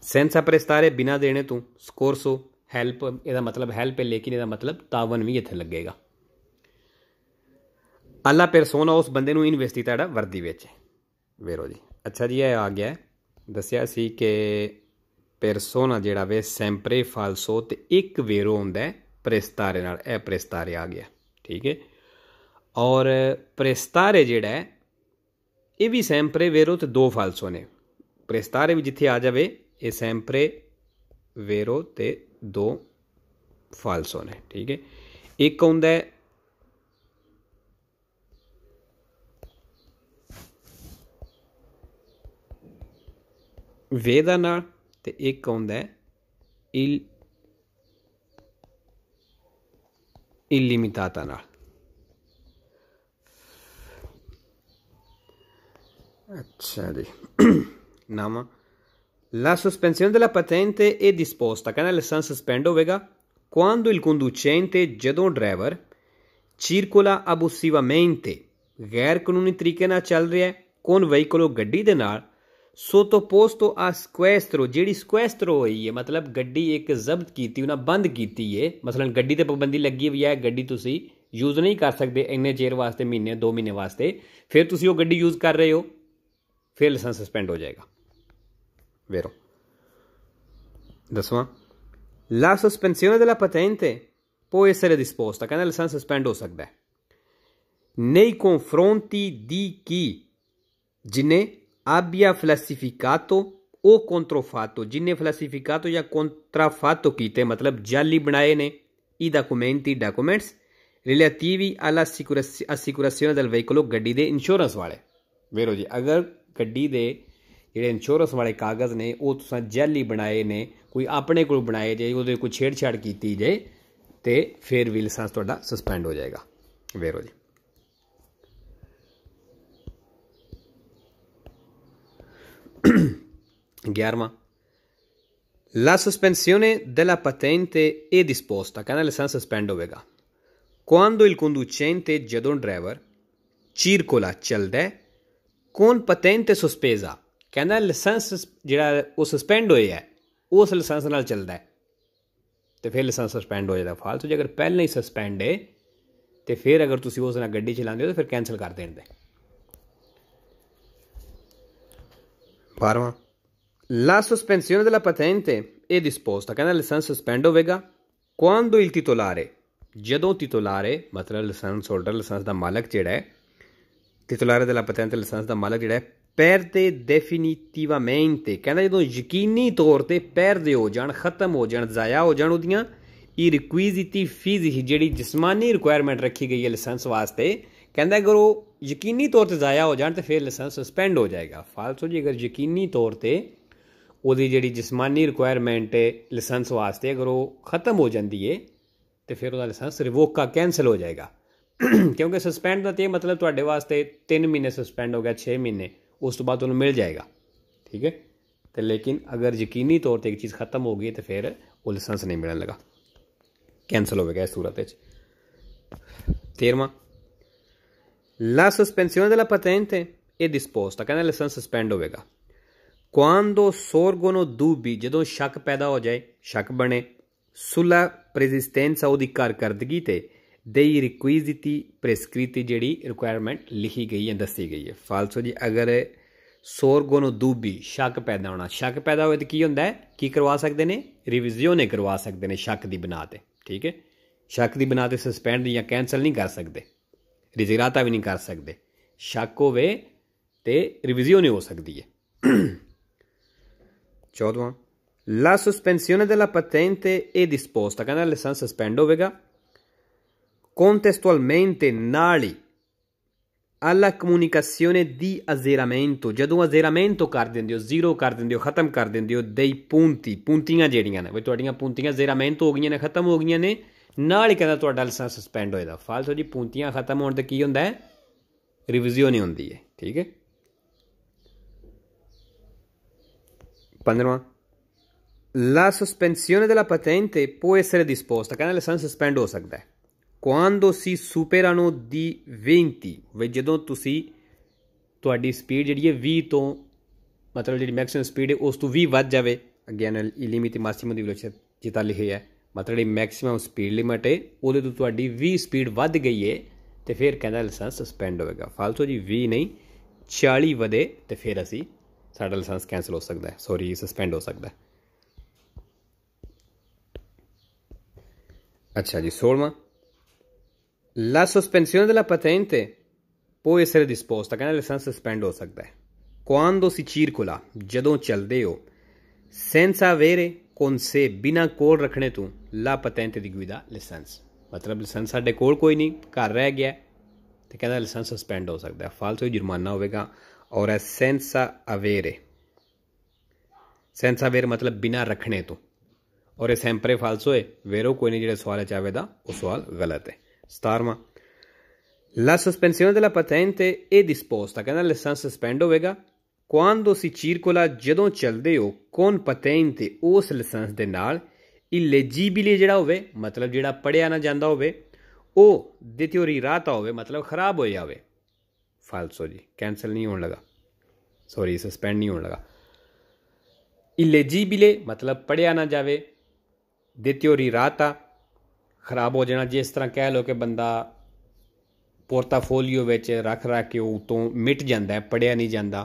S1: ਸੈਂਸ ਅਪਰੇਸਟਾਰੇ ਬਿਨਾ ਦੇਣੇ ਤੋਂ ਸਕੋਰਸੋ ਹੈਲਪ ਇਹਦਾ ਮਤਲਬ ਹੈਲਪ ਹੈ ਲੇਕਿਨ ਇਹਦਾ ਮਤਲਬ ਤਾਵਨ ਵੀ ਇੱਥੇ ਲੱਗੇਗਾ ਅੱਲਾ ਪਰਸੋਨਾ ਉਸ ਬੰਦੇ ਨੂੰ ਇਨਵੈਸਟੀ ਕੀਤਾ ਵਰਦੀ ਵਿੱਚ ਵੇਰੋ ਜੀ ਅੱਛਾ ਜੀ ਇਹ ਆ ਗਿਆ ਦੱਸਿਆ ਸੀ ਕਿ ਪਰਸੋਨਾ ਜਿਹੜਾ ਵੇ ਸੈਂਪਰੇ ਫਾਲਸੋ ਤੇ ਇੱਕ ਵੇਰੋ ਹੁੰਦਾ ਹੈ ਪ੍ਰਸਤਾਰੇ ਨਾਲ ਇਹ ਪ੍ਰਸਤਾਰੇ ਆ ਗਿਆ ਠੀਕ ਹੈ ਔਰ ਪ੍ਰਸਤਾਰੇ ਜਿਹੜਾ ਹੈ ਇਹ ਵੀ ਸੈਂਪਰੇ ਵੇਰੋ ਤੇ ਦੋ ਫਾਲਸੋ ਨੇ ਪ੍ਰਸਤਾਰੇ ਵੀ ਜਿੱਥੇ ਆ ਜਾਵੇ ਇਹ ਸੈਂਪਰੇ ਵੇਰੋ ਤੇ ਦੋ ਫਾਲਸੋ ਨੇ ਠੀਕ ਹੈ ਇੱਕ ਹੁੰਦਾ ਹੈ ਵੇਦਾ ਨਾਲ ਤੇ ਇੱਕ ਆਉਂਦਾ ਹੈ ਇਲ ਇਲਿਮਿਤਾਤਾ ਨਾਲ Accia di. ਨਾਮਾ La sospensione della patente è disposta ਕਹਿੰਦਾ ਲਾਇਸੈਂਸ ਸਸਪੈਂਡ ਹੋਵੇਗਾ quando ਇਲ conducente ਜਦੋਂ ਡਰਾਈਵਰ ਚੀਰਕੋਲਾ abusivamente ਗੈਰ ਕਾਨੂੰਨੀ ਤਰੀਕੇ ਨਾਲ ਚੱਲ ਰਿਹਾ ਹੈ ਕੋਨ ਵਹੀਕਲੋ ਗੱਡੀ ਦੇ ਨਾਲ ਸੋ ਸੋਤੋਪੋਸਟੋ ਆ ਸਕੁਐਸਟਰੋ ਜਿਹੜੀ ਸਕੁਐਸਟਰੋ ਹੋਈ ਹੈ ਮਤਲਬ ਗੱਡੀ ਇੱਕ ਜ਼ਬਤ ਕੀਤੀ ਉਹਨਾਂ ਬੰਦ ਕੀਤੀ ਹੈ ਮਸਲਨ ਗੱਡੀ ਤੇ ਪਾਬੰਦੀ ਲੱਗੀ ਹੋਈ ਹੈ ਗੱਡੀ ਤੁਸੀਂ ਯੂਜ਼ ਨਹੀਂ ਕਰ ਸਕਦੇ ਇੰਨੇ ਚਿਰ ਵਾਸਤੇ ਮਹੀਨੇ 2 ਮਹੀਨੇ ਵਾਸਤੇ ਫਿਰ ਤੁਸੀਂ ਉਹ ਗੱਡੀ ਯੂਜ਼ ਕਰ ਰਹੇ ਹੋ फिर लाइसेंस सस्पेंड हो जाएगा vero दसवां la sospensione della patente può essere disposta che nel senso spend ho सकता है nei confronti di chi gine abbia falsificato o controfatto gine falsificato ya contraffatto kite matlab jali banaye ne i documenti documents relativi alla assicurazione del veicolo gaddi de insurance wale vero ji agar ਗੱਡੀ ਦੇ ਜਿਹੜੇ insurance ਵਾਲੇ ਕਾਗਜ਼ ਨੇ ਉਹ ਤੁਸੀਂ jelly ਬਣਾਏ ਨੇ ਕੋਈ ਆਪਣੇ ਕੋਲ ਬਣਾਏ ਜੇ ਉਹਦੇ ਕੋਈ ਛੇੜਛਾੜ ਕੀਤੀ ਜੇ ਤੇ ਫਿਰ ਵੀ ਲਾਇਸੈਂਸ ਤੁਹਾਡਾ ਸਸਪੈਂਡ ਹੋ ਜਾਏਗਾ ਵੇਰੋ ਜੀ Ghiarma. La sospensione della patente è disposta, canale San Suspend Ovega, quando il conducente Jadon Driver circola cialdè ਕੋਨ ਪੇਟੈਂਟ ਸਸਪੇਜ਼ ਕਹਿੰਦਾ ਲਾਇਸੈਂਸ ਜਿਹੜਾ ਉਹ ਸਸਪੈਂਡ ਹੋਇਆ ਹੈ ਉਸ ਲਾਇਸੈਂਸ ਨਾਲ ਚੱਲਦਾ ਹੈ ਤੇ ਫਿਰ ਲਾਇਸੈਂਸ ਸਸਪੈਂਡ ਹੋ ਜਾਂਦਾ ਫਾਲਤੂ ਜੇ ਅਗਰ ਪਹਿਲਾਂ ਹੀ ਸਸਪੈਂਡ ਹੈ ਤੇ ਫਿਰ ਅਗਰ ਤੁਸੀਂ ਉਸ ਨਾਲ ਗੱਡੀ ਚਲਾਉਂਦੇ ਹੋ ਤਾਂ ਫਿਰ ਕੈਨਸਲ ਕਰ ਦੇਣ ਦੇ 12ਵਾਂ La sospensione della patente è disposta che nel senso spendo vega quando il titolare ਜਦੋਂ ਟਿਟੋਲਾਰੇ ਮਤਲਬ ਲਾਇਸੈਂਸ ਹੋਲਡਰ ਲਾਇਸੈਂਸ ਦਾ ਮਾਲਕ ਜਿਹੜਾ ਹੈ titulares ਦੇ ਲਾ patente ਲਾਇਸੈਂਸ ਦਾ ਮਾਲਕ ਜਿਹੜਾ ਪੈਰ ਤੇ definitivamente ਕਹਿੰਦਾ ਜਦੋਂ ਯਕੀਨੀ ਤੌਰ ਤੇ ਪੈਰ ਦੇ ਹੋ ਜਾਣ ਖਤਮ ਹੋ ਜਾਣ ਜ਼ਾਇਆ ਹੋ ਜਾਣ ਉਹਦੀਆਂ ਇਹ ਰਿਕੁਇਜ਼ਿਟੀ ਫੀਸ ਹੀ ਜਿਹੜੀ ਜਿਸਮਾਨੀ ਰਿਕੁਆਇਰਮੈਂਟ ਰੱਖੀ ਗਈ ਹੈ ਲਾਇਸੈਂਸ ਵਾਸਤੇ ਕਹਿੰਦਾ ਕਰੋ ਯਕੀਨੀ ਤੌਰ ਤੇ ਜ਼ਾਇਆ ਹੋ ਜਾਣ ਤੇ ਫਿਰ ਲਾਇਸੈਂਸ ਸਸਪੈਂਡ ਹੋ ਜਾਏਗਾ ਫਾਲਸੋ ਜੇ ਅਗਰ ਯਕੀਨੀ ਤੌਰ ਤੇ ਉਹਦੀ ਜਿਹੜੀ ਜਿਸਮਾਨੀ ਰਿਕੁਆਇਰਮੈਂਟ ਹੈ ਲਾਇਸੈਂਸ ਵਾਸਤੇ ਅਗਰ ਉਹ ਖਤਮ ਹੋ ਜਾਂਦੀ ਹੈ ਤੇ ਫਿਰ ਉਹਦਾ ਲਾਇਸੈਂਸ ਰਿਵੋਕ ਕਾ ਕੈਨਸਲ ਹੋ ਜਾਏਗਾ ਕਿਉਂਕਿ ਸਸਪੈਂਡ ਦਾ ਤੇ ਮਤਲਬ ਤੁਹਾਡੇ ਵਾਸਤੇ 3 ਮਹੀਨੇ ਸਸਪੈਂਡ ਹੋ ਗਿਆ 6 ਮਹੀਨੇ ਉਸ ਤੋਂ ਬਾਅਦ ਤੁਹਾਨੂੰ ਮਿਲ ਜਾਏਗਾ ਠੀਕ ਹੈ ਤੇ ਲੇਕਿਨ ਅਗਰ ਯਕੀਨੀ ਤੌਰ ਤੇ ਇੱਕ ਚੀਜ਼ ਖਤਮ ਹੋ ਗਈ ਤੇ ਫਿਰ ਉਹ ਲਾਇਸੈਂਸ ਨਹੀਂ ਮਿਲਣ ਲੱਗਾ ਕੈਨਸਲ ਹੋਵੇਗਾ ਇਸ ਸੂਰਤ ਵਿੱਚ 13ਵਾਂ La sospensione della patente è disposta, ਕਹਿੰਦਾ ਲਾਇਸੈਂਸ ਸਸਪੈਂਡ ਹੋਵੇਗਾ quando sorgono dubbi ਜਦੋਂ ਸ਼ੱਕ ਪੈਦਾ ਹੋ ਜਾਏ ਸ਼ੱਕ ਬਣੇ sulla ਪ੍ਰੈਜ਼ਿਸਟੈਂਸ ਉਹਦੀ ਕਾਰਕਰਦਗੀ ਤੇ ਦੇ ਰਿਕੁਇਜ਼ਿਟੀ prescritti ਜਿਹੜੀ ਰਿਕੁਆਇਰਮੈਂਟ ਲਿਖੀ ਗਈ ਹੈ ਦੱਸੀ ਗਈ ਹੈ ਫਾਲਸੋ ਜੀ ਅਗਰ ਸੋਰਗੋ ਨੂੰ ਦੂਬੀ ਸ਼ੱਕ ਪੈਦਾ ਹੋਣਾ ਸ਼ੱਕ ਪੈਦਾ ਹੋਏ ਤਾਂ ਕੀ ਹੁੰਦਾ ਹੈ ਕੀ ਕਰਵਾ ਸਕਦੇ ਨੇ ਨੇ ਕਰਵਾ ਸਕਦੇ ਨੇ ਸ਼ੱਕ ਦੀ ਬਣਾ ਤੇ ਠੀਕ ਹੈ ਸ਼ੱਕ ਦੀ ਬਣਾ ਤੇ ਸਸਪੈਂਡ ਜਾਂ ਕੈਨਸਲ ਨਹੀਂ ਕਰ ਸਕਦੇ ਰਿਜ਼ਿਗਰਾਤਾ ਵੀ ਨਹੀਂ ਕਰ ਸਕਦੇ ਸ਼ੱਕ ਹੋਵੇ ਤੇ ਨਹੀਂ ਹੋ ਸਕਦੀ ਹੈ 14 La ਦੇ ਲਾ patente ਐ disposta, ਕਹਿੰਦਾ ਲਾਇਸੈਂਸ ਸਸਪੈਂਡ ਹੋਵੇਗਾ contestualmente nali alla comunicazione di azzeramento ਜਦੋਂ azzeramento ਕਰ ਦਿੰਦੇ ਹੋ ਜ਼ੀਰੋ ਕਰ ਦਿੰਦੇ ਹੋ ਖਤਮ ਕਰ ਦਿੰਦੇ ਹੋ ਦੇਈ ਪੂੰਤੀ azzeramento ਹੋ ਗਈਆਂ ਨੇ ਖਤਮ ਹੋ ਗਈਆਂ ਨੇ ਨਾਲ ਹੀ ਕਹਿੰਦਾ ਤੁਹਾਡਾ ਲਾਇਸੈਂਸ ਸਸਪੈਂਡ ਹੋਏਗਾ ਫਾਲਤੂ ਜੀ ਪੂੰਤੀਆਂ ਖਤਮ ਹੋਣ ਤੇ ਕੀ La sospensione della patente può essere disposta, canale Sun sospendo ho quando ਸੀ ਸੁਪੇਰਾਨੋ ਦੀ 20 ਵੀ ਜਦੋਂ ਤੁਸੀਂ ਤੁਹਾਡੀ ਸਪੀਡ ਜਿਹੜੀ ਹੈ 20 ਤੋਂ ਮਤਲਬ ਜਿਹੜੀ ਮੈਕਸਿਮਮ ਸਪੀਡ ਹੈ ਉਸ ਤੋਂ 20 ਵੱਧ ਜਾਵੇ ਅਗੇਨ ਲਿਮਿਟ ਮਾਕਸਿਮਮ ਦੀ ਵਿਲੋਚਿਤ ਜਿਤਾ ਲਿਖਿਆ ਹੈ ਮਤਲਬ ਜਿਹੜੀ ਮੈਕਸਿਮਮ ਸਪੀਡ ਲਿਮਟ ਹੈ ਉਹਦੇ ਤੋਂ ਤੁਹਾਡੀ 20 ਸਪੀਡ ਵੱਧ ਗਈ ਹੈ ਤੇ ਫਿਰ ਕਹਿੰਦਾ ਲਾਇਸੈਂਸ ਸਸਪੈਂਡ ਹੋਵੇਗਾ ਫਾਲਸੋ ਜੀ 20 ਨਹੀਂ 40 ਵਧੇ ਤੇ ਫਿਰ ਅਸੀਂ ਸਾਡਾ ਲਾਇਸੈਂਸ ਕੈਨਸਲ ਹੋ ਸਕਦਾ ਹੈ ਸੌਰੀ ਸਸਪੈਂਡ ਹੋ ਸਕਦਾ ਹੈ ਅੱਛਾ ਜੀ 16ਵਾਂ La sospensione della patente può essere disposta, ਕਹਿੰਦਾ ਲਾਇਸੈਂਸ ਸਸਪੈਂਡ ਹੋ ਸਕਦਾ ਹੈ quando si circola, ਜਦੋਂ ਚੱਲਦੇ ਹੋ senza avere con sé ਬਿਨਾ ਕੋਲ ਰੱਖਣੇ ਤੋਂ la patente di guida licence ਮਤਲਬ ਲਾਇਸੈਂਸ ਸਾਡੇ ਕੋਲ ਕੋਈ ਨਹੀਂ ਘਰ ਰਹਿ ਗਿਆ ਤੇ ਕਹਿੰਦਾ ਲਾਇਸੈਂਸ ਸਸਪੈਂਡ ਹੋ ਸਕਦਾ ਹੈ ਫਾਲਤੂ ਜੁਰਮਾਨਾ ਹੋਵੇਗਾ ਔਰ ਹੈ senza avere senza avere ਮਤਲਬ ਬਿਨਾ ਰੱਖਣੇ ਤੋਂ ਔਰ ਇਹ ਸੈਂਪਰੇ ਫਾਲਸੋ ਹੈ ਵੇਰੋ ਕੋਈ ਨਹੀਂ ਜਿਹੜਾ ਸਵਾਲ ਚਾਹਵੇ ਦਾ ਉਹ ਸਵਾਲ ਗਲਤ ਹੈ ਲਾ ਸਸਪੈਂਸ਼ਨ ਦੇ ਲਾ patente ਇਹ disposta, ਕਹਿੰਦਾ ਲਾਇਸੈਂਸ ਸਸਪੈਂਡ ਹੋਵੇਗਾ quando si circola ਜਦੋਂ ਚੱਲਦੇ ਹੋ con patente ਉਸ ਲਾਇਸੈਂਸ ਦੇ ਨਾਲ ਇਲੈਜੀਬਿਲੀ ਜਿਹੜਾ ਹੋਵੇ ਮਤਲਬ ਜਿਹੜਾ ਪੜਿਆ ਨਾ ਜਾਂਦਾ ਹੋਵੇ ਉਹ ਦੀ ਥਿਉਰੀ ਰਾਤਾ ਹੋਵੇ ਮਤਲਬ ਖਰਾਬ ਹੋ ਜਾਵੇ ਫਾਲਸੋ ਜੀ ਕੈਨਸਲ ਨਹੀਂ ਹੋਣ ਲਗਾ ਸੌਰੀ ਸਸਪੈਂਡ ਨਹੀਂ ਹੋਣ ਲਗਾ ਇਲੈਜੀਬਿਲੇ ਮਤਲਬ ਪੜਿਆ ਨਾ ਜਾਵੇ ਦੀ ਥਿਉਰੀ ਰਾਤਾ ਖਰਾਬ ਹੋ ਜਾਣਾ ਜਿਸ ਤਰ੍ਹਾਂ ਕਹਿ ਲੋ ਕਿ ਬੰਦਾ ਪੋਰਟਫੋਲੀਓ ਵਿੱਚ ਰੱਖ ਰੱਖ ਕੇ ਉਹ ਤੋਂ ਮਿਟ ਜਾਂਦਾ ਹੈ ਪੜਿਆ ਨਹੀਂ ਜਾਂਦਾ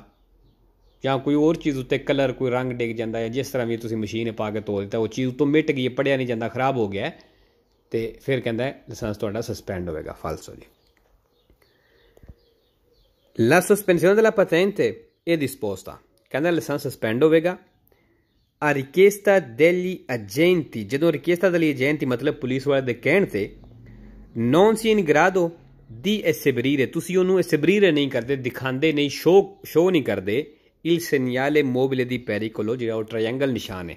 S1: ਜਾਂ ਕੋਈ ਹੋਰ ਚੀਜ਼ ਉੱਤੇ ਕਲਰ ਕੋਈ ਰੰਗ ਡਿੱਗ ਜਾਂਦਾ ਹੈ ਜਿਸ ਤਰ੍ਹਾਂ ਵੀ ਤੁਸੀਂ ਮਸ਼ੀਨ ਪਾ ਕੇ ਤੋਲ ਦਿੱਤਾ ਉਹ ਚੀਜ਼ ਉਤੋਂ ਮਿਟ ਗਈ ਪੜਿਆ ਨਹੀਂ ਜਾਂਦਾ ਖਰਾਬ ਹੋ ਗਿਆ ਤੇ ਫਿਰ ਕਹਿੰਦਾ ਲਾਇਸੈਂਸ ਤੁਹਾਡਾ ਸਸਪੈਂਡ ਹੋਵੇਗਾ ਫਾਲਸ ਹੋ ਜੀ ਸਸਪੈਂਸ਼ਨ ਦੇ ਲਾ patente ਇਹ disposta. ਕਹਿੰਦਾ ਲਾਇਸੈਂਸ ਸਸਪੈਂਡ ਹੋਵੇਗਾ ਆਰਕੈਸਟਰਾ ਦਿੱਲੀ ਏਜੰਟੀ ਜਦੋਂ ਆਰਕੈਸਟਰਾ ਦਿੱਲੀ ਏਜੰਟੀ ਮਤਲਬ ਪੁਲਿਸ ਵਾਲੇ ਦੇ ਕਹਿਣ ਤੇ ਨੌਨ ਸੀ ਗਰਾਦੋ ਦੀ ਐਸਬਰੀਰੇ ਤੁਸੀਂ ਉਹਨੂੰ ਐਸਬਰੀਰੇ ਨਹੀਂ ਕਰਦੇ ਦਿਖਾਉਂਦੇ ਨਹੀਂ ਸ਼ੋ ਸ਼ੋ ਨਹੀਂ ਕਰਦੇ ਇਲ ਸਿਨਿਆਲੇ ਮੋਬਿਲੇ ਦੀ ਪੈਰੀਕੋਲੋ ਜਿਹੜਾ ਉਹ ਟ੍ਰਾਇੰਗਲ ਨਿਸ਼ਾਨ ਹੈ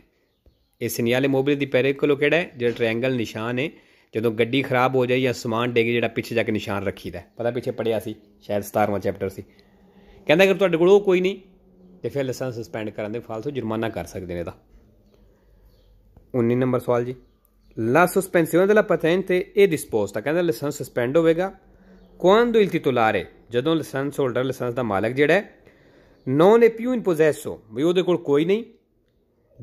S1: ਇਹ ਸਿਨਿਆਲੇ ਮੋਬਿਲੇ ਦੀ ਪੈਰੀਕੋਲੋ ਕਿਹੜਾ ਹੈ ਜਿਹੜਾ ਟ੍ਰਾਇੰਗਲ ਨਿਸ਼ਾਨ ਹੈ ਜਦੋਂ ਗੱਡੀ ਖਰਾਬ ਹੋ ਜਾਏ ਜਾਂ ਸਮਾਨ ਡੇਗੇ ਜਿਹੜਾ ਪਿੱਛੇ ਜਾ ਕੇ ਨਿਸ਼ਾਨ ਰੱਖੀਦਾ ਪਤਾ ਪਿੱਛੇ ਪੜਿਆ ਸੀ ਸ਼ਾਇਦ 17ਵਾਂ ਚੈਪਟਰ ਸੀ ਕਹਿੰਦਾ ਕਿ ਤੁਹਾਡੇ ਕੋਲ ਉਹ ਕੋਈ ਨਹੀਂ ਤੇ ਫਿਰ ਲਾਇਸੈਂਸ ਸਸਪੈਂਡ ਕਰਨ ਦੇ ਫਾਲਤੂ ਜੁਰਮਾਨਾ ਕਰ ਸਕਦੇ ਨੇ ਇਹਦਾ 19 ਨੰਬਰ ਸਵਾਲ ਜੀ ਲਾ La sospensione della patente è disposta, ਕਹਿੰਦਾ ਲਾਇਸੈਂਸ ਸਸਪੈਂਡ ਹੋਵੇਗਾ quando ਇਲ ਟਿਟੂਲਾਰੇ ਜਦੋਂ ਲਾਇਸੈਂਸ ਹੋਲਡਰ ਲਾਇਸੈਂਸ ਦਾ ਮਾਲਕ ਜਿਹੜਾ ਨੋਨ ਐ ਪਿਊ ਇਨ ਪੋਜ਼ੈਸੋ ਵੀ ਉਹਦੇ ਕੋਲ ਕੋਈ ਨਹੀਂ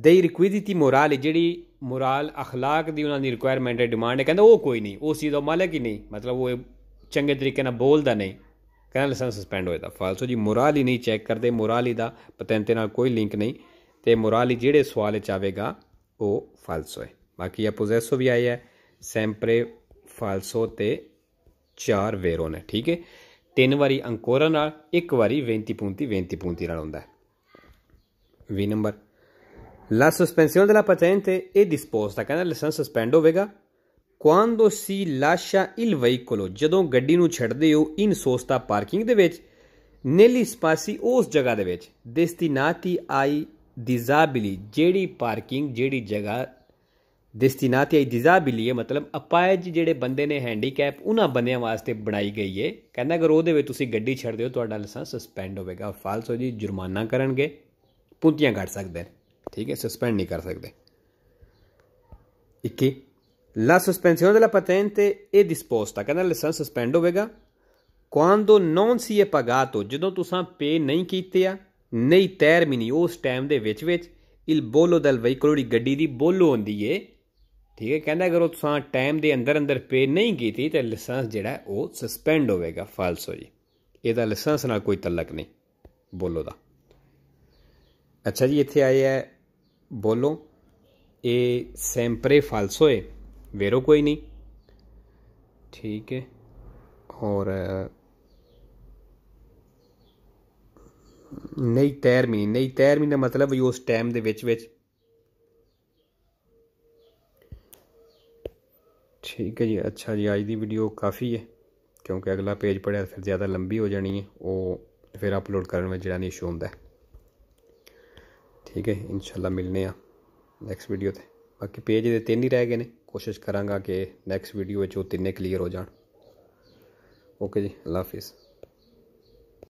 S1: ਦੇ requisiti ਮੋਰਲ ਜਿਹੜੀ ਮੋਰਲ اخلاق ਦੀ ਉਹਨਾਂ ਦੀ ਰਿਕੁਆਇਰਮੈਂਟ ਹੈ ਡਿਮਾਂਡ ਹੈ ਕਹਿੰਦਾ ਉਹ ਕੋਈ ਨਹੀਂ ਉਹ ਦਾ ਮਾਲਕ ਹੀ ਨਹੀਂ ਮਤਲਬ ਉਹ ਚੰਗੇ ਤਰੀਕੇ ਨਾਲ ਬੋਲਦਾ ਨਹੀਂ ਕਹਿੰਦਾ ਲਾਇਸੈਂਸ ਸਸਪੈਂਡ ਹੋਇਆ ਤਾਂ ਫਾਲਸੋ ਜੀ ਮੁਰਾਲੀ ਨਹੀਂ ਚੈੱਕ ਕਰਦੇ ਮੁਰਾਲੀ ਦਾ ਪਤੈਂਤੇ ਨਾਲ ਕੋਈ ਲਿੰਕ ਨਹੀਂ ਤੇ ਮੁਰਾਲੀ ਜਿਹੜੇ ਸਵਾਲ ਚ ਆਵੇਗਾ ਉਹ ਫਾਲਸੋ ਹੈ ਬਾਕੀ ਆ ਪੋਜ਼ੈਸੋ ਵੀ ਆਇਆ ਸੈਂਪਰੇ ਫਾਲਸੋ ਤੇ ਚਾਰ ਵੇਰੋ ਨੇ ਠੀਕ ਹੈ ਤਿੰਨ ਵਾਰੀ ਅੰਕੋਰਾ ਨਾਲ ਇੱਕ ਵਾਰੀ ਵੈਂਤੀ ਪੁੰਤੀ ਵੈਂਤੀ ਪੁੰਤੀ ਨਾਲ ਹੁੰਦਾ ਹੈ ਵੀ ਨੰਬਰ ਦੇ ਲਾ ਪਤੈਂਤੇ ਇਹ ਡਿਸਪੋਜ਼ ਦਾ ਕਹਿੰਦਾ ਲਾਇਸੈਂਸ ਸਸਪੈਂਡ ਹੋਵੇਗਾ ਕੁਆਂਦੋ ਸੀ ਲਾਸ਼ਾ ਇਲ ਵਹੀਕਲੋ ਜਦੋਂ ਗੱਡੀ ਨੂੰ ਛੱਡਦੇ ਹੋ ਇਨ ਸੋਸਤਾ ਪਾਰਕਿੰਗ ਦੇ ਵਿੱਚ ਨੇਲੀ ਸਪਾਸੀ ਉਸ ਜਗ੍ਹਾ ਦੇ ਵਿੱਚ ਨਾਤੀ ਆਈ ਡਿਜ਼ਾਬਿਲੀ ਜਿਹੜੀ ਪਾਰਕਿੰਗ ਜਿਹੜੀ ਜਗ੍ਹਾ ਨਾਤੀ ਆਈ ਡਿਜ਼ਾਬਿਲੀ ਹੈ ਮਤਲਬ ਅਪਾਇਜ ਜਿਹੜੇ ਬੰਦੇ ਨੇ ਹੈਂਡੀਕੈਪ ਉਹਨਾਂ ਬੰਦਿਆਂ ਵਾਸਤੇ ਬਣਾਈ ਗਈ ਹੈ ਕਹਿੰਦਾ ਅਗਰ ਉਹਦੇ ਵਿੱਚ ਤੁਸੀਂ ਗੱਡੀ ਛੱਡਦੇ ਹੋ ਤੁਹਾਡਾ ਲਾਇਸੈਂਸ ਸਸਪੈਂਡ ਹੋਵੇਗਾ ਫਾਲਸ ਹੋ ਜੀ ਜੁਰਮਾਨਾ ਕਰਨਗੇ ਪੁੰਤੀਆਂ ਘਟ ਸਕਦੇ ਠੀਕ ਹੈ ਸਸਪੈਂਡ ਨਹੀਂ ਕਰ ਸਕਦੇ 21 La sospensione della patente è disposta, canal licence suspend ਹੋਵੇਗਾ quando non si è pagato ਜਦੋਂ ਤੁਸੀਂ ਪੇ ਨਹੀਂ ਕੀਤੇ ਆ ਨਹੀਂ termini ਉਸ ਟਾਈਮ ਦੇ ਵਿੱਚ ਵਿੱਚ il ਬੋਲੋ del veicolo ਦੀ ਗੱਡੀ ਦੀ ਬੋਲੋ ਹੁੰਦੀ ਏ ਠੀਕ ਹੈ ਕਹਿੰਦਾ ਅਗਰ ਉਹ ਤੁਸੀਂ ਟਾਈਮ ਦੇ ਅੰਦਰ ਅੰਦਰ ਪੇ ਨਹੀਂ ਕੀਤੀ ਤੇ ਲਾਇਸੈਂਸ ਜਿਹੜਾ ਉਹ ਸਸਪੈਂਡ ਹੋਵੇਗਾ ਫਾਲਸ ਹੋ ਜੀ ਇਹਦਾ ਲਾਇਸੈਂਸ ਨਾਲ ਕੋਈ ਤਲਕ ਨਹੀਂ ਬੋਲੋ ਦਾ ਅੱਛਾ ਜੀ ਇੱਥੇ ਆਇਆ ਬੋਲੋ ਇਹ ਸੈਂਪਰੇ ਫਾਲਸੋ ਹੈ ਵੇਰੋ ਕੋਈ ਨਹੀਂ ਠੀਕ ਹੈ ਔਰ ਨਹੀਂ ਟਰਮੀ ਮਹੀਨੇ ਨਹੀਂ ਦਾ ਮਤਲਬ ਵੀ ਉਸ ਟਾਈਮ ਦੇ ਵਿੱਚ ਵਿੱਚ ਠੀਕ ਹੈ ਜੀ ਅੱਛਾ ਜੀ ਅੱਜ ਦੀ ਵੀਡੀਓ ਕਾਫੀ ਹੈ ਕਿਉਂਕਿ ਅਗਲਾ ਪੇਜ ਪੜਿਆ ਫਿਰ ਜ਼ਿਆਦਾ ਲੰਬੀ ਹੋ ਜਾਣੀ ਹੈ ਉਹ ਫਿਰ ਅਪਲੋਡ ਕਰਨ ਵਿੱਚ ਜਿਹੜਾ ਨਹੀਂ ਇਸ਼ੂ ਹੁੰਦਾ ਠੀਕ ਹੈ ਇਨਸ਼ਾਅੱਲਾ ਮਿਲਨੇ ਆ ਨੈਕਸਟ ਵੀਡੀਓ ਤੇ ਬਾਕੀ ਪੇਜ ਦੇ ਤਿੰਨ ਹੀ ਰਹਿ ਗਏ ਨੇ ਕੋਸ਼ਿਸ਼ ਕਰਾਂਗਾ ਕਿ ਨੈਕਸਟ ਵੀਡੀਓ ਵਿੱਚ ਉਹ ਤਿੰਨੇ ਕਲੀਅਰ ਹੋ ਜਾਣ ਓਕੇ ਜੀ ਅੱਲਾ ਹਾਫਿਜ਼